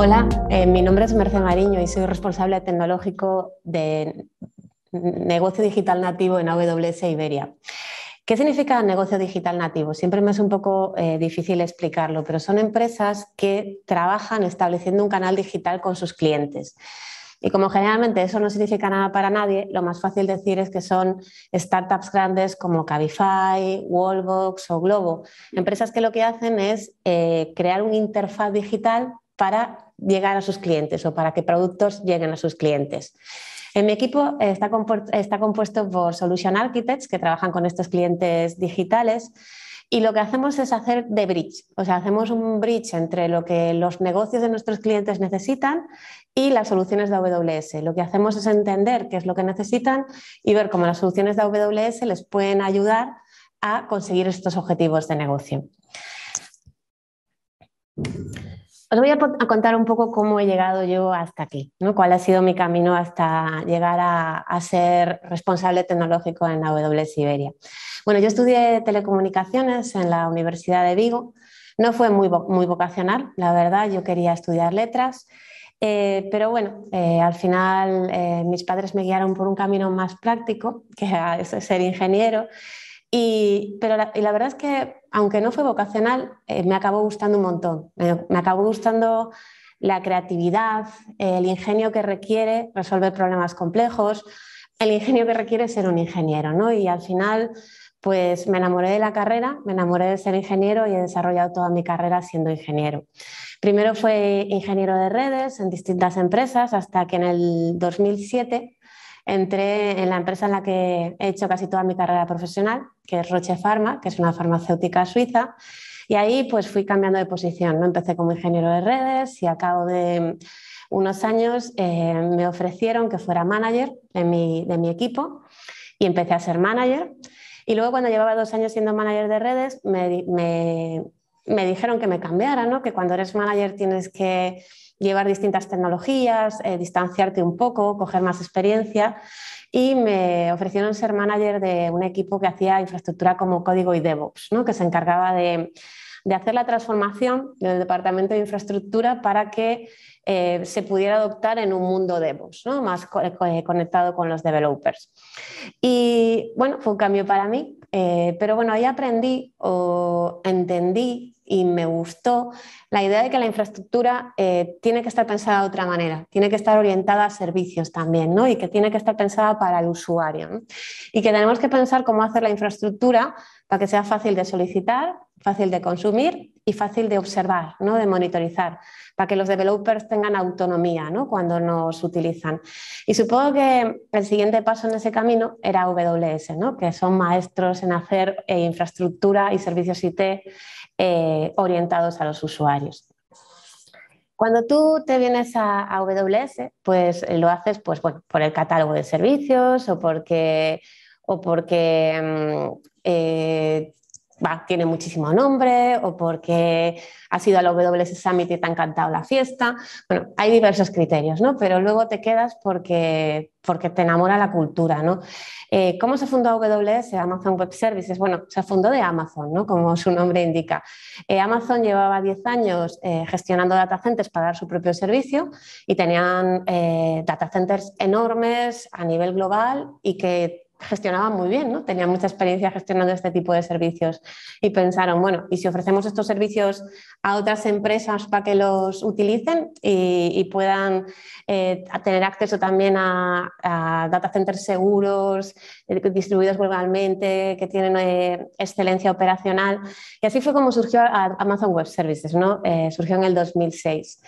Hola, eh, mi nombre es Merce Mariño y soy responsable tecnológico de negocio digital nativo en AWS Iberia. ¿Qué significa negocio digital nativo? Siempre me es un poco eh, difícil explicarlo, pero son empresas que trabajan estableciendo un canal digital con sus clientes. Y como generalmente eso no significa nada para nadie, lo más fácil decir es que son startups grandes como Cabify, Wallbox o Globo, empresas que lo que hacen es eh, crear un interfaz digital para llegar a sus clientes o para que productos lleguen a sus clientes. En mi equipo eh, está, está compuesto por Solution Architects que trabajan con estos clientes digitales y lo que hacemos es hacer de bridge, o sea, hacemos un bridge entre lo que los negocios de nuestros clientes necesitan y las soluciones de AWS. Lo que hacemos es entender qué es lo que necesitan y ver cómo las soluciones de AWS les pueden ayudar a conseguir estos objetivos de negocio os voy a, contar un poco cómo he llegado yo hasta aquí, cuál ha sido mi camino hasta llegar a, ser responsable tecnológico en la AWS Iberia. Bueno, yo estudié telecomunicaciones en la Universidad de Vigo. No fue muy, muy vocacional, la verdad, yo quería estudiar letras. Eh, pero bueno, eh, al final eh, mis padres me guiaron por un camino más práctico, que es ser ingeniero, y, pero la, verdad es que, aunque no fue vocacional, eh, me acabó gustando un montón. Me, acabó gustando la creatividad, el ingenio que requiere resolver problemas complejos, el ingenio que requiere ser un ingeniero, ¿no? Y al final, pues me enamoré de la carrera, me enamoré de ser ingeniero y he desarrollado toda mi carrera siendo ingeniero. Primero fue ingeniero de redes en distintas empresas hasta que en el 2007 entré en la empresa en la que he hecho casi toda mi carrera profesional, que es Roche Pharma, que es una farmacéutica suiza. Y ahí pues fui cambiando de posición. ¿no? Empecé como ingeniero de redes y a cabo de unos años eh, me ofrecieron que fuera manager de mi, equipo y empecé a ser manager. Y luego cuando llevaba dos años siendo manager de redes, me, dijeron que me cambiara, ¿no? que cuando eres manager tienes que llevar distintas tecnologías, eh, distanciarte un poco, coger más experiencia. Y me ofrecieron ser manager de un equipo que hacía infraestructura como código y DevOps, ¿no? que se encargaba de, hacer la transformación del departamento de infraestructura para que eh, se pudiera adoptar en un mundo DevOps, más eh, conectado con los developers. Y bueno, fue un cambio para mí, eh, pero bueno, ahí aprendí o entendí y me gustó la idea de que la infraestructura eh, tiene que estar pensada de otra manera, tiene que estar orientada a servicios también, ¿no? Y que tiene que estar pensada para el usuario. Y que tenemos que pensar cómo hacer la infraestructura para que sea fácil de solicitar, fácil de consumir y fácil de observar, de monitorizar, para que los developers tengan autonomía cuando nos utilizan. Y supongo que el siguiente paso en ese camino era AWS, ¿no? que son maestros en hacer eh, infraestructura y servicios IT eh, orientados a los usuarios. Cuando tú te vienes a, WS, AWS, pues eh, lo haces pues, por el catálogo de servicios o porque, o porque mm, tiene muchísimo nombre o porque ha sido al WS Summit y te ha encantado la fiesta. Bueno, hay diversos criterios, ¿no? Pero luego te quedas porque, porque te enamora la cultura, ¿no? Eh, ¿Cómo se fundó AWS, Amazon Web Services? Bueno, se fundó de Amazon, ¿no? Como su nombre indica. Eh, Amazon llevaba 10 años eh, gestionando data centers para dar su propio servicio y tenían data centers enormes a nivel global y que gestionaban muy bien, ¿no? Tenían mucha experiencia gestionando este tipo de servicios y pensaron, bueno, ¿y si ofrecemos estos servicios a otras empresas para que los utilicen y, puedan eh, tener acceso también a, data centers seguros, eh, distribuidos globalmente, que tienen eh, excelencia operacional? Y así fue como surgió Amazon Web Services, ¿no? surgió en el 2006.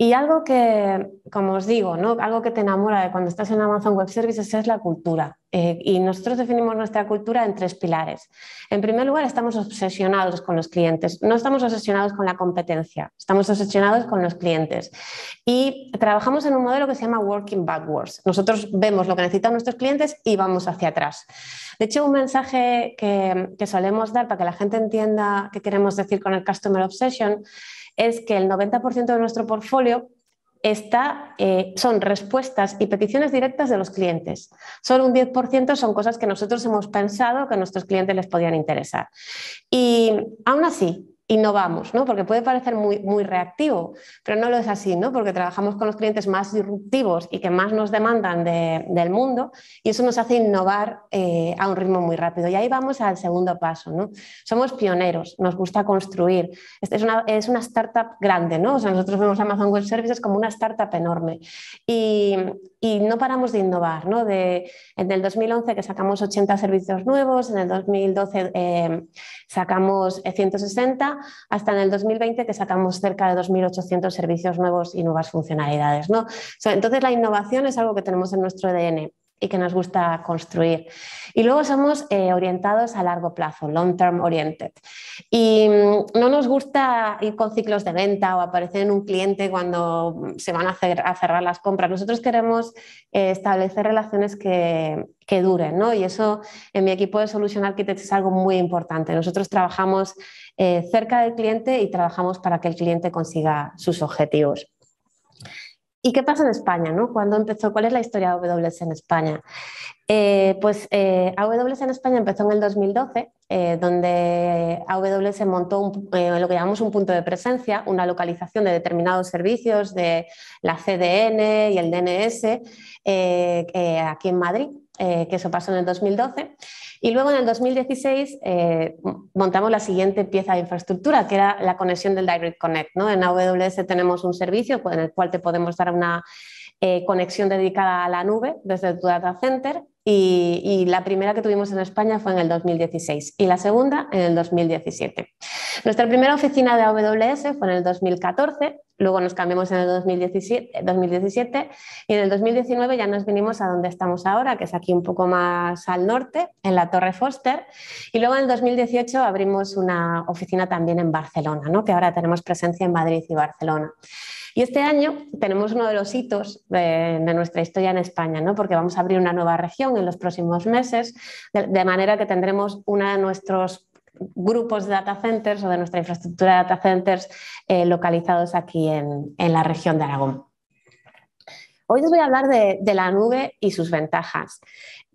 Y algo que, como os digo, ¿no? algo que te enamora de cuando estás en Amazon Web Services es la cultura. Eh, y nosotros definimos nuestra cultura en tres pilares. En primer lugar, estamos obsesionados con los clientes. No estamos obsesionados con la competencia, estamos obsesionados con los clientes. Y trabajamos en un modelo que se llama Working Backwards. Nosotros vemos lo que necesitan nuestros clientes y vamos hacia atrás. De hecho, un mensaje que, que solemos dar para que la gente entienda qué queremos decir con el Customer Obsession es que el 90% de nuestro portfolio está, eh, son respuestas y peticiones directas de los clientes. Solo un 10% son cosas que nosotros hemos pensado que a nuestros clientes les podían interesar. Y aún así, innovamos, ¿no? Porque puede parecer muy, muy reactivo, pero no lo es así, ¿no? Porque trabajamos con los clientes más disruptivos y que más nos demandan del mundo y eso nos hace innovar eh, a un ritmo muy rápido. Y ahí vamos al segundo paso, ¿no? Somos pioneros, nos gusta construir. es, una, es una startup grande, ¿no? O sea, nosotros vemos Amazon Web Services como una startup enorme. Y y no paramos de innovar. ¿no? De, en el 2011 que sacamos 80 servicios nuevos, en el 2012 eh, sacamos 160, eh, hasta en el 2020 que sacamos cerca de 2.800 servicios nuevos y nuevas funcionalidades. ¿no? entonces la innovación es algo que tenemos en nuestro ADN y que nos gusta construir. Y luego somos eh, orientados a largo plazo, long term oriented. Y mm, no nos gusta ir con ciclos de venta o aparecer en un cliente cuando mm, se van a, hacer, a cerrar las compras. Nosotros queremos eh, establecer relaciones que, duren, ¿no? Y eso en mi equipo de Solution Architects es algo muy importante. Nosotros trabajamos eh, cerca del cliente y trabajamos para que el cliente consiga sus objetivos. ¿Y qué pasa en España? ¿no? empezó? ¿Cuál es la historia de AWS en España? Eh, pues eh, AWS en España empezó en el 2012, eh, donde AWS montó eh, lo que llamamos un punto de presencia, una localización de determinados servicios de la CDN y el DNS aquí en Madrid, que eso pasó en el 2012. Y luego en el 2016 eh, montamos la siguiente pieza de infraestructura, que era la conexión del Direct Connect. En AWS tenemos un servicio en el cual te podemos dar una eh, conexión dedicada a la nube desde tu data center y, la primera que tuvimos en España fue en el 2016 y la segunda en el 2017. Nuestra primera oficina de AWS fue en el 2014, luego nos cambiamos en el 2017, 2017 y en el 2019 ya nos vinimos a donde estamos ahora, que es aquí un poco más al norte, en la Torre Foster, y luego en el 2018 abrimos una oficina también en Barcelona, que ahora tenemos presencia en Madrid y Barcelona. Y este año tenemos uno de los hitos de, nuestra historia en España, porque vamos a abrir una nueva región en los próximos meses, de manera que tendremos uno de nuestros grupos de data centers o de nuestra infraestructura de data centers eh, localizados aquí en, la región de Aragón. Hoy os voy a hablar de, la nube y sus ventajas,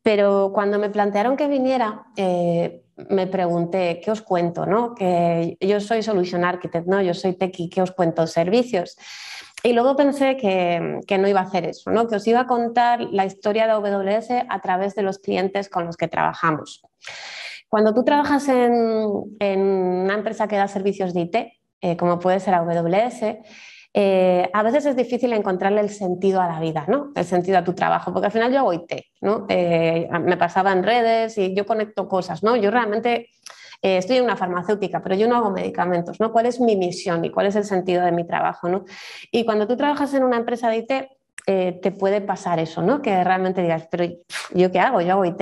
pero cuando me plantearon que viniera, eh, me pregunté, ¿qué os cuento? No? Que yo soy solution architect, ¿no? yo soy tech y ¿qué os cuento? Servicios. Y luego pensé que, no iba a hacer eso, ¿no? que os iba a contar la historia de AWS a través de los clientes con los que trabajamos. Cuando tú trabajas en, una empresa que da servicios de IT, eh, como puede ser AWS, eh, a veces es difícil encontrarle el sentido a la vida, ¿no? El sentido a tu trabajo, porque al final yo hago IT, ¿no? Eh, me pasaba en redes y yo conecto cosas, ¿no? Yo realmente eh, estoy en una farmacéutica, pero yo no hago medicamentos, ¿no? ¿Cuál es mi misión y cuál es el sentido de mi trabajo, Y cuando tú trabajas en una empresa de IT, eh, te puede pasar eso, ¿no? Que realmente digas, pero ¿yo qué hago? Yo hago IT.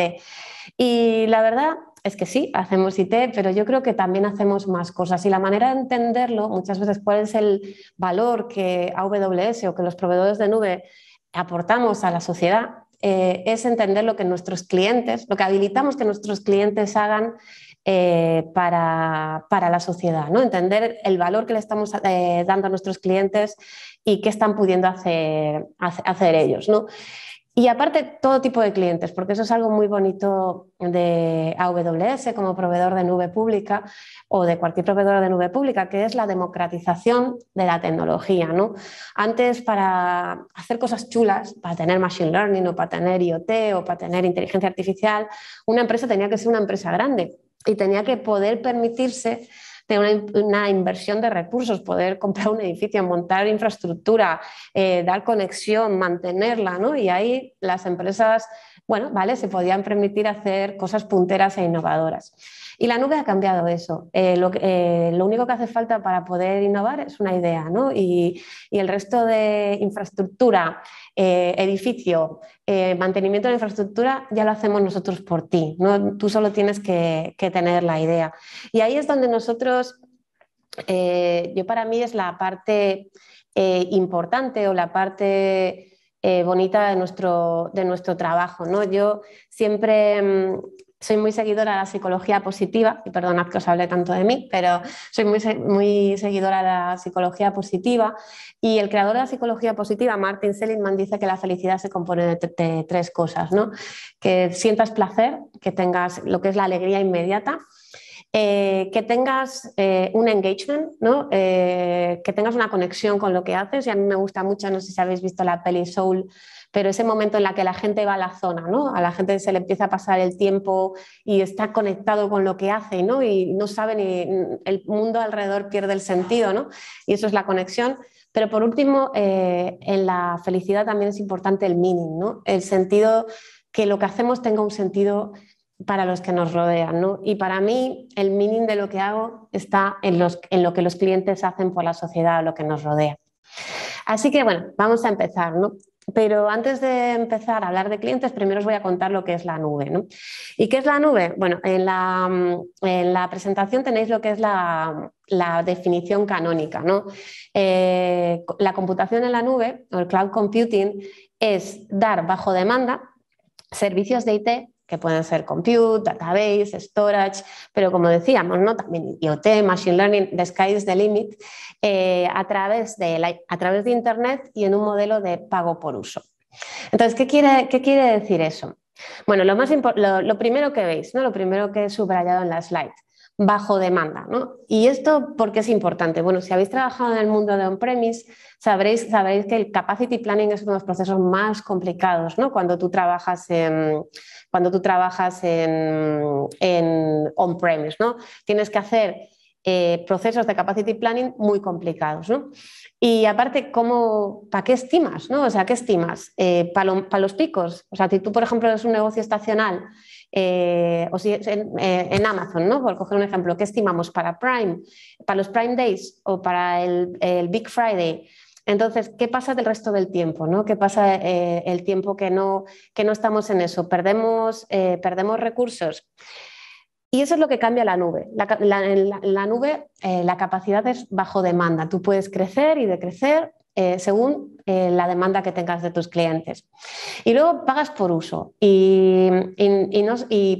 Y la verdad es que sí, hacemos IT, pero yo creo que también hacemos más cosas. Y la manera de entenderlo, muchas veces, cuál es el valor que AWS o que los proveedores de nube aportamos a la sociedad, eh, es entender lo que nuestros clientes, lo que habilitamos que nuestros clientes hagan eh, para, la sociedad, ¿no? entender el valor que le estamos eh, dando a nuestros clientes y qué están pudiendo hacer, hacer ellos. Y aparte, todo tipo de clientes, porque eso es algo muy bonito de AWS como proveedor de nube pública o de cualquier proveedor de nube pública, que es la democratización de la tecnología. ¿no? Antes, para hacer cosas chulas, para tener Machine Learning o para tener IoT o para tener inteligencia artificial, una empresa tenía que ser una empresa grande y tenía que poder permitirse tener una, inversión de recursos, poder comprar un edificio, montar infraestructura, eh, dar conexión, mantenerla, ¿no? Y ahí las empresas, bueno, vale, se podían permitir hacer cosas punteras e innovadoras. Y la nube ha cambiado eso. Eh, eh, lo, único que hace falta para poder innovar es una idea, ¿no? Y, el resto de infraestructura, eh, edificio, mantenimiento de infraestructura, ya lo hacemos nosotros por ti, ¿no? Tú solo tienes que, tener la idea. Y ahí es donde nosotros, yo para mí es la parte importante o la parte... bonita de nuestro, de nuestro trabajo. ¿no? Yo siempre mm, soy muy seguidora de la psicología positiva, y perdonad que os hable tanto de mí, pero soy muy, muy seguidora de la psicología positiva. Y el creador de la psicología positiva, Martin Seligman, dice que la felicidad se compone de, de tres cosas, ¿no? Que sientas placer, que tengas lo que es la alegría inmediata, eh, que tengas eh, un engagement, ¿no? Eh, que tengas una conexión con lo que haces. Y a mí me gusta mucho, no sé si habéis visto la peli Soul, pero ese momento en la que la gente va a la zona, ¿no? a la gente se le empieza a pasar el tiempo y está conectado con lo que hace y no sabe ni el mundo alrededor pierde el sentido. ¿no? Y eso es la conexión. Pero por último, en la felicidad también es importante el meaning, ¿no? el sentido que lo que hacemos tenga un sentido para los que nos rodean. Y para mí el meaning de lo que hago está en, lo que los clientes hacen por la sociedad o lo que nos rodea. Así que bueno, vamos a empezar. Pero antes de empezar a hablar de clientes, primero os voy a contar lo que es la nube. ¿Y qué es la nube? Bueno, en la, presentación tenéis lo que es la, definición canónica. ¿no? Eh, la computación en la nube, o el cloud computing, es dar bajo demanda servicios de IT que pueden ser compute, database, storage, pero como decíamos, ¿no? también IoT, machine learning, the sky is the limit, eh, a, través de a través de Internet y en un modelo de pago por uso. Entonces, ¿qué quiere, qué quiere decir eso? Bueno, lo, más primero que veis, ¿no? lo primero que he subrayado en la slide, bajo demanda. ¿no? ¿Y esto por qué es importante? Bueno, si habéis trabajado en el mundo de on-premise, sabréis, sabréis que el capacity planning es uno de los procesos más complicados ¿no? cuando tú trabajas en, cuando tú trabajas en, on-premise. ¿no? Tienes que hacer eh, procesos de capacity planning muy complicados. ¿no? Y aparte, ¿cómo, ¿para qué estimas? ¿no? O sea, ¿qué estimas? Eh, ¿Para los picos? O sea, si tú, por ejemplo, eres un negocio estacional eh, o si en, eh, en, Amazon, ¿no? Por coger un ejemplo, ¿qué estimamos para Prime, para los Prime Days o para el, Big Friday? Entonces, ¿qué pasa del resto del tiempo? ¿Qué pasa eh, el tiempo que no, que no estamos en eso? Perdemos, perdemos recursos. Y eso es lo que cambia la nube. La, la, nube, la capacidad es bajo demanda. Tú puedes crecer y decrecer eh, según eh, la demanda que tengas de tus clientes. Y luego pagas por uso y,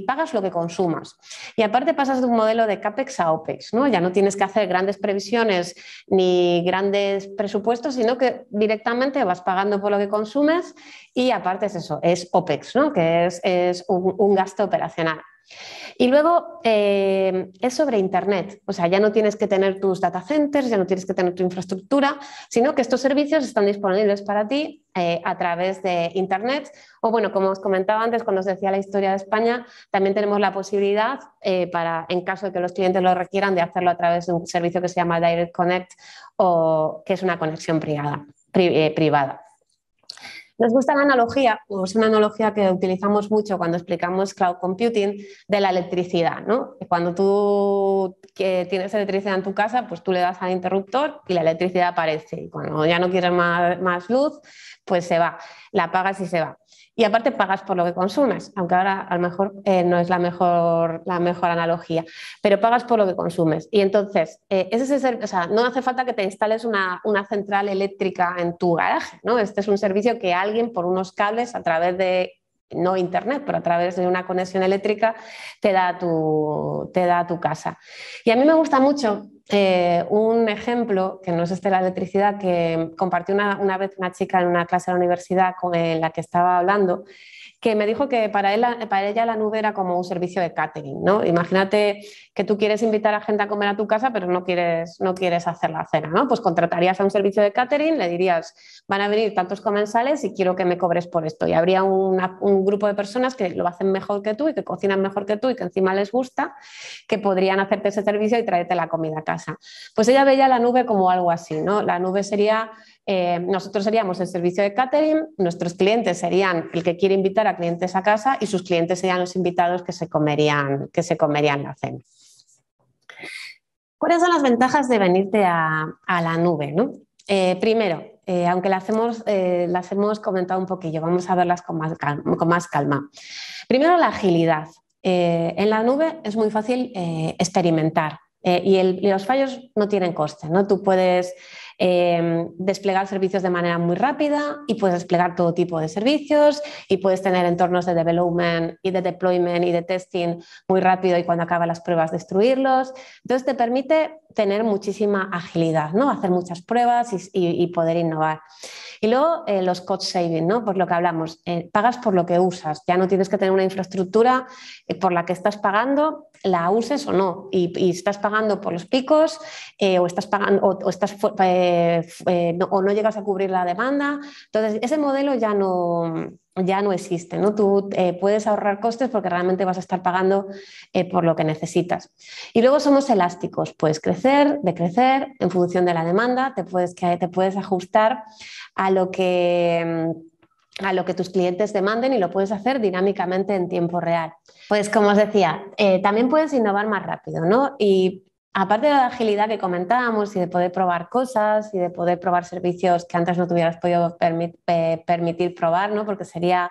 pagas lo que consumas. Y aparte pasas de un modelo de CAPEX a OPEX, ¿no? Ya no tienes que hacer grandes previsiones ni grandes presupuestos, sino que directamente vas pagando por lo que consumes y aparte es eso, es OPEX, ¿no? Que es, un gasto operacional. Y luego eh, es sobre Internet, o sea, ya no tienes que tener tus data centers, ya no tienes que tener tu infraestructura, sino que estos servicios están disponibles para ti eh, a través de Internet. O bueno, como os comentaba antes, cuando os decía la historia de España, también tenemos la posibilidad eh, para, en caso de que los clientes lo requieran, de hacerlo a través de un servicio que se llama Direct Connect o que es una conexión privada. Nos gusta la analogía, o pues es una analogía que utilizamos mucho cuando explicamos cloud computing, de la electricidad. ¿no? Cuando tú tienes electricidad en tu casa, pues tú le das al interruptor y la electricidad aparece. Y cuando ya no quieres más, más luz, pues se va, la pagas y se va. Y aparte pagas por lo que consumes, aunque ahora a lo mejor eh, no es la mejor, la mejor analogía, pero pagas por lo que consumes. Y entonces, eh, ese es o sea, no hace falta que te instales una, una, central eléctrica en tu garaje, ¿no? Este es un servicio que alguien por unos cables a través de no internet, pero a través de una conexión eléctrica te da tu, te da tu casa. Y a mí me gusta mucho eh, un ejemplo, que no es este de la electricidad, que compartió una, vez una chica en una clase de la universidad con la que estaba hablando, que me dijo que para, él, para ella la nube era como un servicio de catering, ¿no? Imagínate que tú quieres invitar a gente a comer a tu casa, pero no quieres, no quieres hacer la cena, ¿no? Pues contratarías a un servicio de catering, le dirías, van a venir tantos comensales y quiero que me cobres por esto. Y habría un grupo de personas que lo hacen mejor que tú y que cocinan mejor que tú y que encima les gusta, que podrían hacerte ese servicio y traerte la comida a casa. Pues ella veía la nube como algo así, ¿no? La nube sería eh, nosotros seríamos el servicio de catering, nuestros clientes serían el que quiere invitar a clientes a casa y sus clientes serían los invitados que se que se comerían la cena. ¿Cuáles son las ventajas de venirte a, la nube? ¿no? Eh, primero, eh, aunque eh, las hemos, comentado un poquillo, vamos a verlas Con más calma. Primero, la agilidad. en la nube es muy fácil experimentar, eh, y, los fallos no tienen coste, ¿no? Tú puedes em, desplegar servicios de manera muy rápida y puedes desplegar todo tipo de servicios y puedes tener entornos de development y de deployment y de testing muy rápido y cuando acaban las pruebas destruirlos. Entonces te permite tener muchísima agilidad, ¿no? Hacer muchas pruebas y, poder innovar. Y luego eh, los cost savings, ¿no? Por lo que hablamos, eh, pagas por lo que usas, ya no tienes que tener una infraestructura por la que estás pagando la uses o no. Y, estás pagando por los picos eh, o, estás pagando, o, estás, eh, eh, no, o no llegas a cubrir la demanda. Entonces, ese modelo ya no, ya no existe. ¿no? Tú puedes ahorrar costes porque realmente vas a estar pagando por lo que necesitas. Y luego somos elásticos, puedes crecer, decrecer en función de la demanda, te puedes, te puedes ajustar a lo que a lo que tus clientes demanden y lo puedes hacer dinámicamente en tiempo real. Pues como os decía, eh, también puedes innovar más rápido, ¿no? Y aparte de la agilidad que comentábamos y de poder probar cosas y de poder probar servicios que antes no tuvieras podido permitir probar, ¿no? Porque sería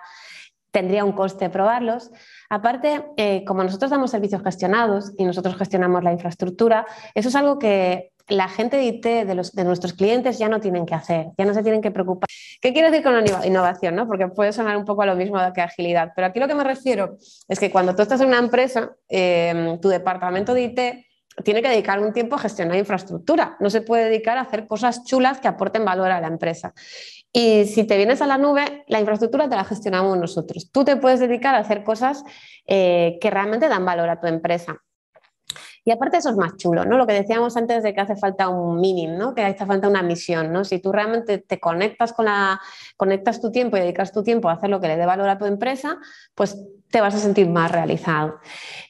tendría un coste probarlos. Aparte, eh, como nosotros damos servicios gestionados y nosotros gestionamos la infraestructura, eso es algo que la gente de IT, de, nuestros clientes, ya no tienen que hacer, ya no se tienen que preocupar. ¿Qué quiero decir con la innovación? ¿no? Porque puede sonar un poco a lo mismo que agilidad, pero aquí lo que me refiero es que cuando tú estás en una empresa, em, tu departamento de IT tiene que dedicar un tiempo a gestionar infraestructura, no se puede dedicar a hacer cosas chulas que aporten valor a la empresa. Y si te vienes a la nube, la infraestructura te la gestionamos nosotros. Tú te puedes dedicar a hacer cosas eh, que realmente dan valor a tu empresa. Y aparte eso es más chulo, ¿no? Lo que decíamos antes de que hace falta un mínimo, ¿no? Que hace falta una misión, ¿no? Si tú realmente te conectas con la, conectas tu tiempo y dedicas tu tiempo a hacer lo que le dé valor a tu empresa, pues te vas a sentir más realizado.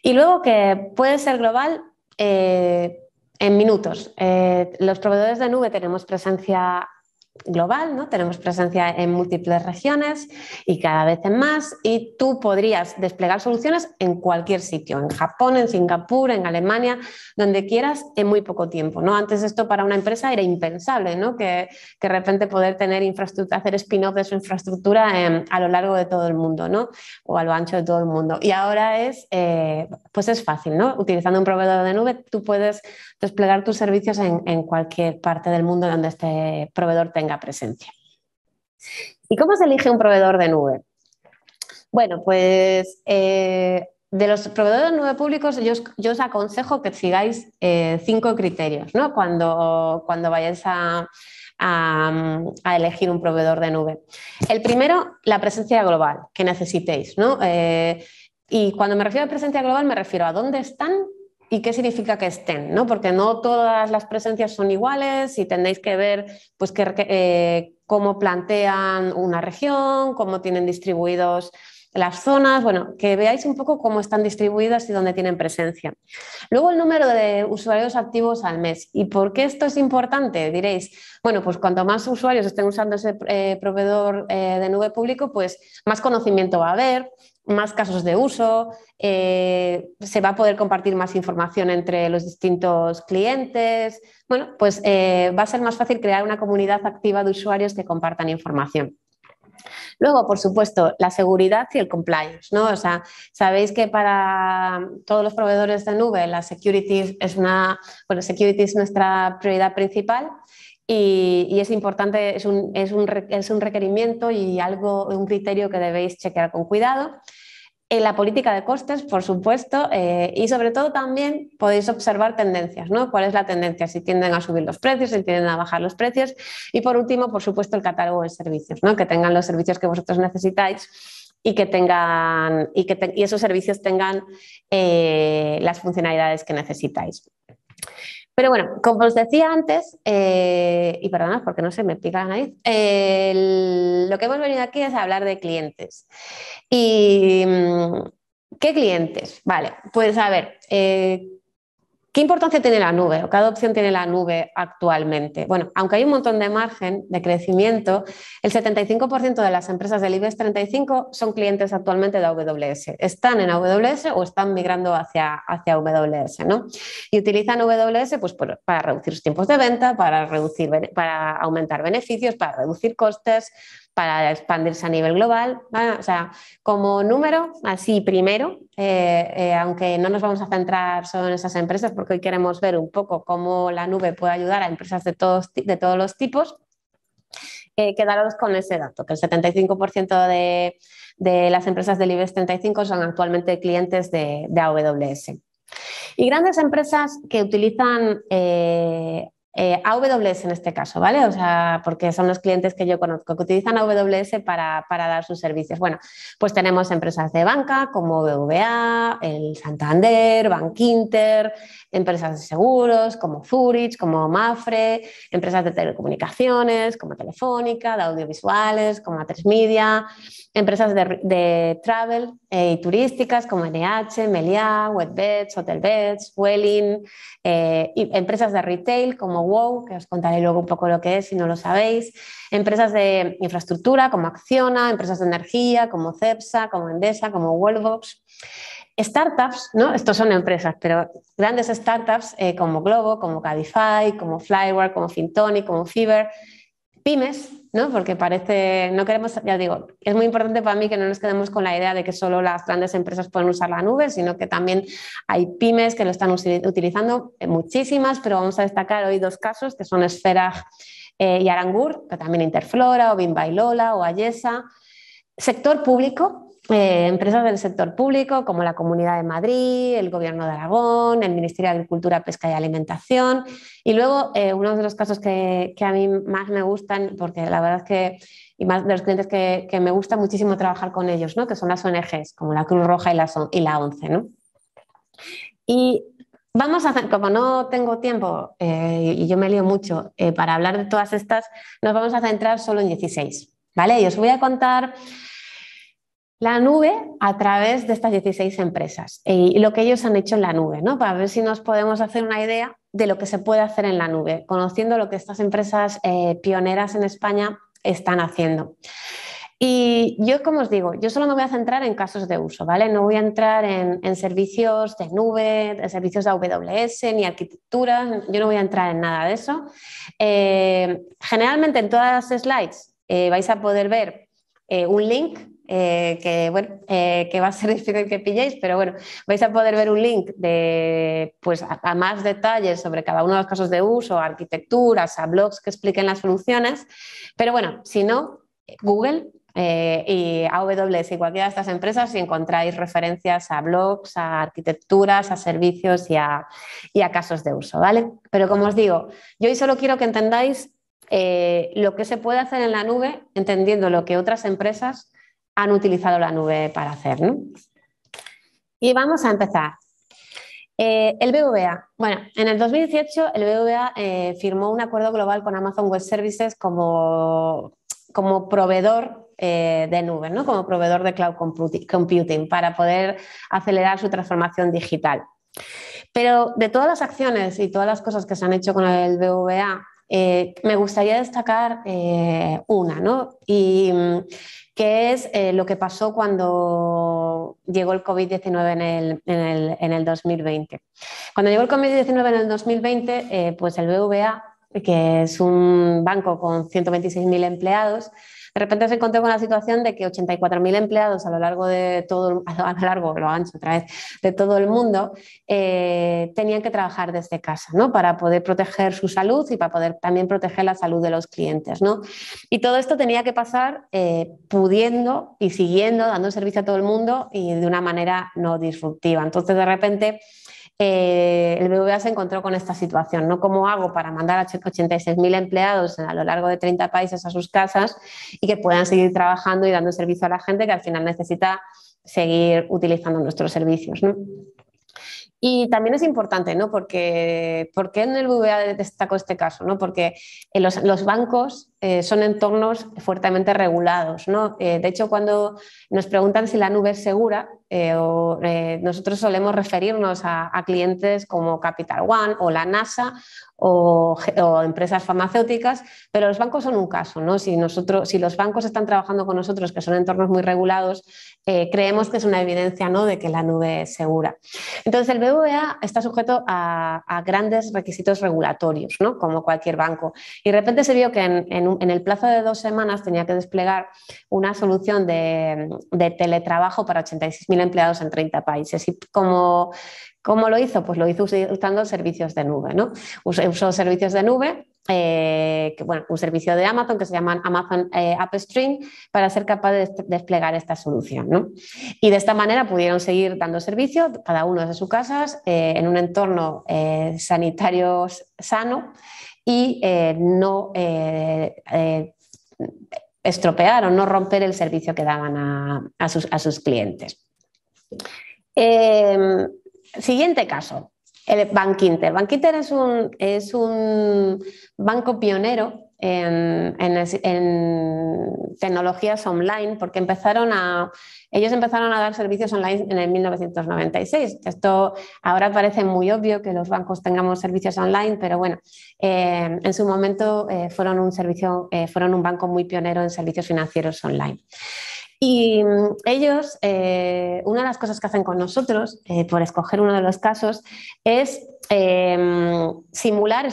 Y luego que puede ser global. Eh, en minutos. Eh, los proveedores de nube tenemos presencia global, ¿no? Tenemos presencia en múltiples regiones y cada vez en más y tú podrías desplegar soluciones en cualquier sitio, en Japón, en Singapur, en Alemania, donde quieras en muy poco tiempo, ¿no? Antes esto para una empresa era impensable, ¿no? Que, de repente poder tener infraestructura, hacer spin-off de su infraestructura em, a lo largo de todo el mundo, ¿no? O a lo ancho de todo el mundo. Y ahora es, eh, pues es fácil, ¿no? Utilizando un proveedor de nube, tú puedes desplegar tus servicios en, en cualquier parte del mundo donde este proveedor te tenga presencia. ¿Y cómo se elige un proveedor de nube? Bueno, pues eh, de los proveedores de nube públicos, yo, os, aconsejo que sigáis eh, cinco criterios ¿no? cuando, cuando vayáis a, a, elegir un proveedor de nube. El primero, la presencia global que necesitéis. ¿no? Eh, y cuando me refiero a presencia global, me refiero a dónde están y qué significa que estén, ¿no? Porque no todas las presencias son iguales y tenéis que ver pues, eh, cómo plantean una región, cómo tienen distribuidos las zonas, bueno, que veáis un poco cómo están distribuidas y dónde tienen presencia. Luego el número de usuarios activos al mes. ¿Y por qué esto es importante? Diréis, bueno, pues cuanto más usuarios estén usando ese eh, proveedor eh, de nube público, pues más conocimiento va a haber, más casos de uso, eh, se va a poder compartir más información entre los distintos clientes. Bueno, pues va a ser más fácil crear una comunidad activa de usuarios que compartan información. Luego, por supuesto, la seguridad y el compliance, ¿no? O sea, sabéis que para todos los proveedores de nube la security es una, bueno, security es nuestra prioridad principal y, es importante, es un, es, un, es un requerimiento y algo, un criterio que debéis chequear con cuidado en la política de costes, por supuesto, eh, y sobre todo también podéis observar tendencias, ¿no? ¿Cuál es la tendencia? Si tienden a subir los precios, si tienden a bajar los precios. Y por último, por supuesto, el catálogo de servicios, ¿no? Que tengan los servicios que vosotros necesitáis y que tengan y que esos servicios tengan eh, las funcionalidades que necesitáis. Pero bueno, como os decía antes, eh, y perdonad porque no se me pica la nariz, lo que hemos venido aquí es a hablar de clientes. ¿Y mm, qué clientes? Vale, pues a ver, eh, ¿Qué importancia tiene la nube o qué adopción tiene la nube actualmente? Bueno, aunque hay un montón de margen de crecimiento, el 75% de las empresas del IBEX 35 son clientes actualmente de AWS. Están en AWS o están migrando hacia, hacia AWS, ¿no? Y utilizan AWS pues, para reducir sus tiempos de venta, para, reducir, para aumentar beneficios, para reducir costes, para expandirse a nivel global. Ah, o sea, como número, así primero, eh, eh, aunque no nos vamos a centrar solo en esas empresas, porque hoy queremos ver un poco cómo la nube puede ayudar a empresas de todos, de todos los tipos, eh, quedaros con ese dato, que el 75% de, las empresas del IBEX 35 son actualmente clientes de, AWS. Y grandes empresas que utilizan eh, AWS en este caso, ¿vale? O sea, porque son los clientes que yo conozco que utilizan AWS para, para dar sus servicios. Bueno, pues tenemos empresas de banca como BVA, el Santander, Bankinter, empresas de seguros como Zurich, como Mafre, empresas de telecomunicaciones como Telefónica, de audiovisuales como A3 Media, empresas de, travel eh, y turísticas como NH, Meliá, WebBeds, HotelBeds, Welling, eh, y empresas de retail como WOW, que os contaré luego un poco lo que es si no lo sabéis, empresas de infraestructura como Acciona, empresas de energía como CEPSA, como Endesa, como Worldbox Startups, ¿no? Estos son empresas, pero grandes startups eh, como Globo, como Cadify, como Flyware, como Fintoni, como Fever pymes, ¿no? Porque parece, no queremos, ya digo, es muy importante para mí que no nos quedemos con la idea de que solo las grandes empresas pueden usar la nube, sino que también hay pymes que lo están utilizando, muchísimas, pero vamos a destacar hoy dos casos que son Esfera eh, y Arangur, pero también Interflora o Bimba y Lola o Ayesa. Sector público, eh, empresas del sector público como la Comunidad de Madrid, el Gobierno de Aragón, el Ministerio de Agricultura, Pesca y Alimentación. Y luego, eh, uno de los casos que, a mí más me gustan, porque la verdad es que, y más de los clientes que, me gusta muchísimo trabajar con ellos, que son las ONGs, como la Cruz Roja y la, y la ONCE. Y Vamos a hacer, como no tengo tiempo eh, y yo me lío mucho para hablar de todas estas, nos vamos a centrar solo en 16, ¿vale? Y os voy a contar la nube a través de estas 16 empresas y lo que ellos han hecho en la nube, ¿no? Para ver si nos podemos hacer una idea de lo que se puede hacer en la nube, conociendo lo que estas empresas eh, pioneras en España están haciendo. Y yo, como os digo, yo solo me voy a centrar en casos de uso, ¿vale? No voy a entrar en, servicios de nube, en servicios de AWS, ni arquitecturas, yo no voy a entrar en nada de eso. Eh, generalmente en todas las slides eh, vais a poder ver un link eh, que, bueno, eh, que va a ser difícil que pilléis, pero bueno, vais a poder ver un link pues, a, más detalles sobre cada uno de los casos de uso, arquitecturas, a blogs que expliquen las soluciones, pero bueno, si no, Google eh, y AWS y cualquiera de estas empresas si encontráis referencias a blogs, a arquitecturas, a servicios y a, casos de uso, ¿vale? Pero como os digo, yo hoy solo quiero que entendáis lo que se puede hacer en la nube, entendiendo lo que otras empresas han utilizado la nube para hacer. Y vamos a empezar. Eh, el BVA. Bueno, en el 2018 el BVA eh, firmó un acuerdo global con Amazon Web Services como, como proveedor eh, de nube, ¿no? como proveedor de cloud computing para poder acelerar su transformación digital. Pero de todas las acciones y todas las cosas que se han hecho con el BVA, me gustaría destacar una, ¿no? Y, que es eh, lo que pasó cuando llegó el COVID-19 en el, 2020. Cuando llegó el COVID-19 en el 2020, eh, pues el BVA, que es un banco con 126.000 empleados, de repente se encontró con la situación de que 84.000 empleados a lo largo de todo, a lo largo, de todo el mundo, eh, tenían que trabajar desde casa, ¿no? Para poder proteger su salud y para poder también proteger la salud de los clientes, ¿no? Y todo esto tenía que pasar eh, pudiendo y siguiendo, dando servicio a todo el mundo y de una manera no disruptiva. Entonces, de repente, eh, el BBVA se encontró con esta situación, ¿no? ¿Cómo hago para mandar a 86.000 empleados a lo largo de 30 países a sus casas y que puedan seguir trabajando y dando servicio a la gente que al final necesita seguir utilizando nuestros servicios, ¿no? Y también es importante, ¿no? Porque ¿por qué en el BBVA destacó este caso? ¿no? Porque eh, los bancos eh, son entornos fuertemente regulados. ¿no? Eh, de hecho, cuando nos preguntan si la nube es segura, eh, nosotros solemos referirnos a, clientes como Capital One o la NASA o, empresas farmacéuticas, pero los bancos son un caso. ¿no? Si, nosotros, si los bancos están trabajando con nosotros, que son entornos muy regulados, creemos que es una evidencia ¿no? de que la nube es segura. Entonces, el BVA está sujeto a, grandes requisitos regulatorios, ¿no? como cualquier banco. Y de repente se vio que en, en en el plazo de dos semanas tenía que desplegar una solución de, teletrabajo para 86.000 empleados en 30 países. Y como, ¿Cómo lo hizo? Pues lo hizo usando servicios de nube, ¿no? Usó servicios de nube, eh, un servicio de Amazon que se llama Amazon eh, AppStream, para ser capaz de desplegar esta solución, Y de esta manera pudieron seguir dando servicio, cada uno desde sus casas, eh, en un entorno eh, sanitario sano y eh, no eh, eh, estropear o no romper el servicio que daban a, sus, clientes. Em, siguiente caso, el Bankinter. Bankinter es un, es un banco pionero en, tecnologías online, porque empezaron a, ellos empezaron a dar servicios online en el 1996. Esto ahora parece muy obvio que los bancos tengamos servicios online, pero bueno, eh, en su momento eh, fueron, un servicio, eh, fueron un banco muy pionero en servicios financieros online. Y mm, ellos, una de las cosas que hacen con nosotros, por escoger uno de los casos, es Em, simular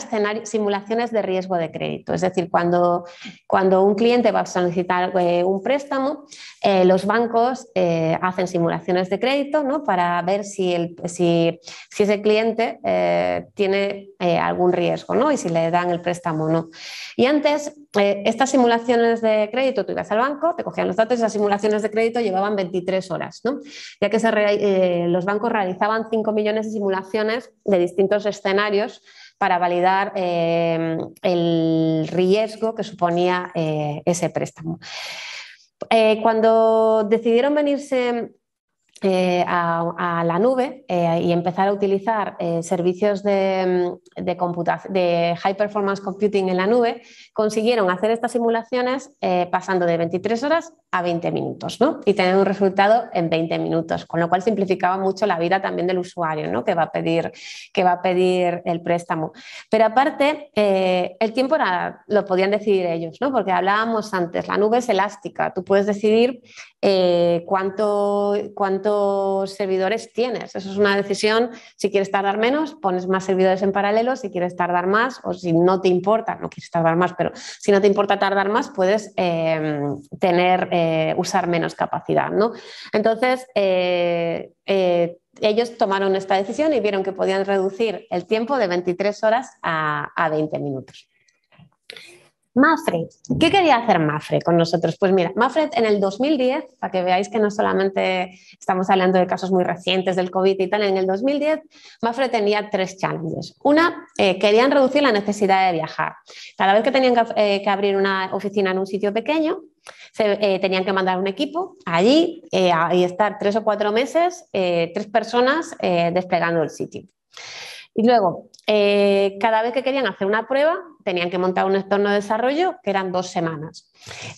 simulaciones de riesgo de crédito. Es decir, cuando, cuando un cliente va a solicitar eh, un préstamo, eh, los bancos eh, hacen simulaciones de crédito para ver si, el, si, ese cliente tiene algún riesgo ¿no? y si le dan el préstamo o no. Y antes, estas simulaciones de crédito, tú ibas al banco, te cogían los datos y esas simulaciones de crédito llevaban 23 horas, ya que los bancos realizaban 5 millones de simulaciones de distintas escenarios para validar eh, el riesgo que suponía eh, ese préstamo. Eh, cuando decidieron venirse eh, a, la nube eh, y empezar a utilizar eh, servicios de, mm, de, de, high performance computing en la nube, consiguieron hacer estas simulaciones pasando de 23 horas a 20 minutos y tener un resultado en 20 minutos, con lo cual simplificaba mucho la vida también del usuario que, va a pedir, que va a pedir el préstamo. Pero aparte, el tiempo lo podían decidir ellos, ¿no? porque hablábamos antes, la nube es elástica, tú puedes decidir cuánto, cuánto servidores tienes. Eso es una decisión. Si quieres tardar menos, pones más servidores en paralelo. Si quieres tardar más o si no te importa, no quieres tardar más, pero si no te importa tardar más, puedes em, tener, eh, usar menos capacidad. ¿no? Entonces, eh, eh, ellos tomaron esta decisión y vieron que podían reducir el tiempo de 23 horas a, a 20 minutos. Mafre, ¿qué quería hacer Mafre con nosotros? Pues mira, Mafre en el 2010, para que veáis que no solamente estamos hablando de casos muy recientes del COVID y tal, en el 2010 Mafre tenía tres challenges. Una, eh, querían reducir la necesidad de viajar. Cada vez que tenían que, eh, abrir una oficina en un sitio pequeño, eh, tenían que mandar un equipo allí y estar tres o cuatro meses, tres personas desplegando el sitio. Y luego, cada vez que querían hacer una prueba, tenían que montar un entorno de desarrollo que eran dos semanas.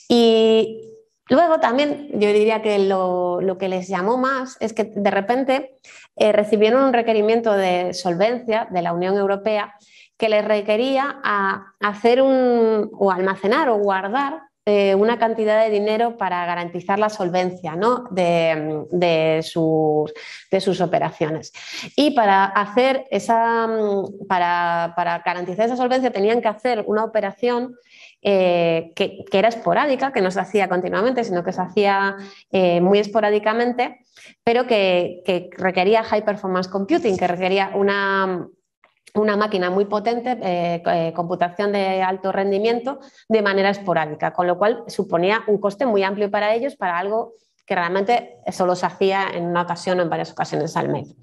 Y luego también yo diría que lo, que les llamó más es que de repente eh, recibieron un requerimiento de solvencia de la Unión Europea que les requería a hacer un, o almacenar o guardar eh, una cantidad de dinero para garantizar la solvencia de, de, sus, operaciones. Y para, hacer esa, para, para, garantizar esa solvencia tenían que hacer una operación eh, que, era esporádica, que no se hacía continuamente, sino que se hacía eh, muy esporádicamente, pero que requería high performance computing, que requería una una máquina muy potente, eh, eh, computación de alto rendimiento, de manera esporádica, con lo cual suponía un coste muy amplio para ellos, para algo que realmente solo se hacía en una ocasión o en varias ocasiones al mes.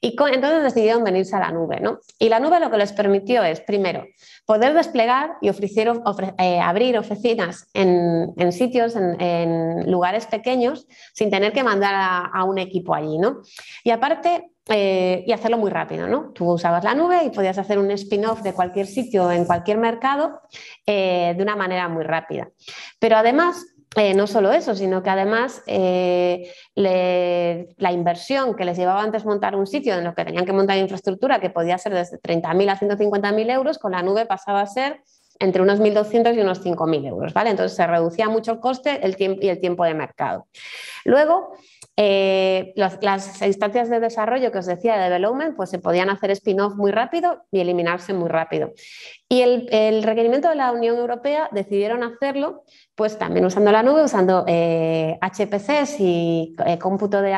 Y entonces decidieron venirse a la nube, ¿no? Y la nube lo que les permitió es, primero, poder desplegar y eh, abrir oficinas en, sitios, en, lugares pequeños, sin tener que mandar a, a un equipo allí, ¿no? Y aparte, eh, y hacerlo muy rápido, ¿no? Tú usabas la nube y podías hacer un spin-off de cualquier sitio, en cualquier mercado, eh, de una manera muy rápida. Pero además, eh, no solo eso, sino que además la inversión que les llevaba antes montar un sitio en lo que tenían que montar infraestructura, que podía ser desde 30.000 a 150.000 euros, con la nube pasaba a ser entre unos 1.200 y unos 5.000 euros, ¿vale? Entonces se reducía mucho el coste el y el tiempo de mercado. Luego, eh, las, las, instancias de desarrollo que os decía de development, pues se podían hacer spin-off muy rápido y eliminarse muy rápido. Y el, requerimiento de la Unión Europea decidieron hacerlo, pues también usando la nube, usando HPCs eh, y eh, cómputo de eh,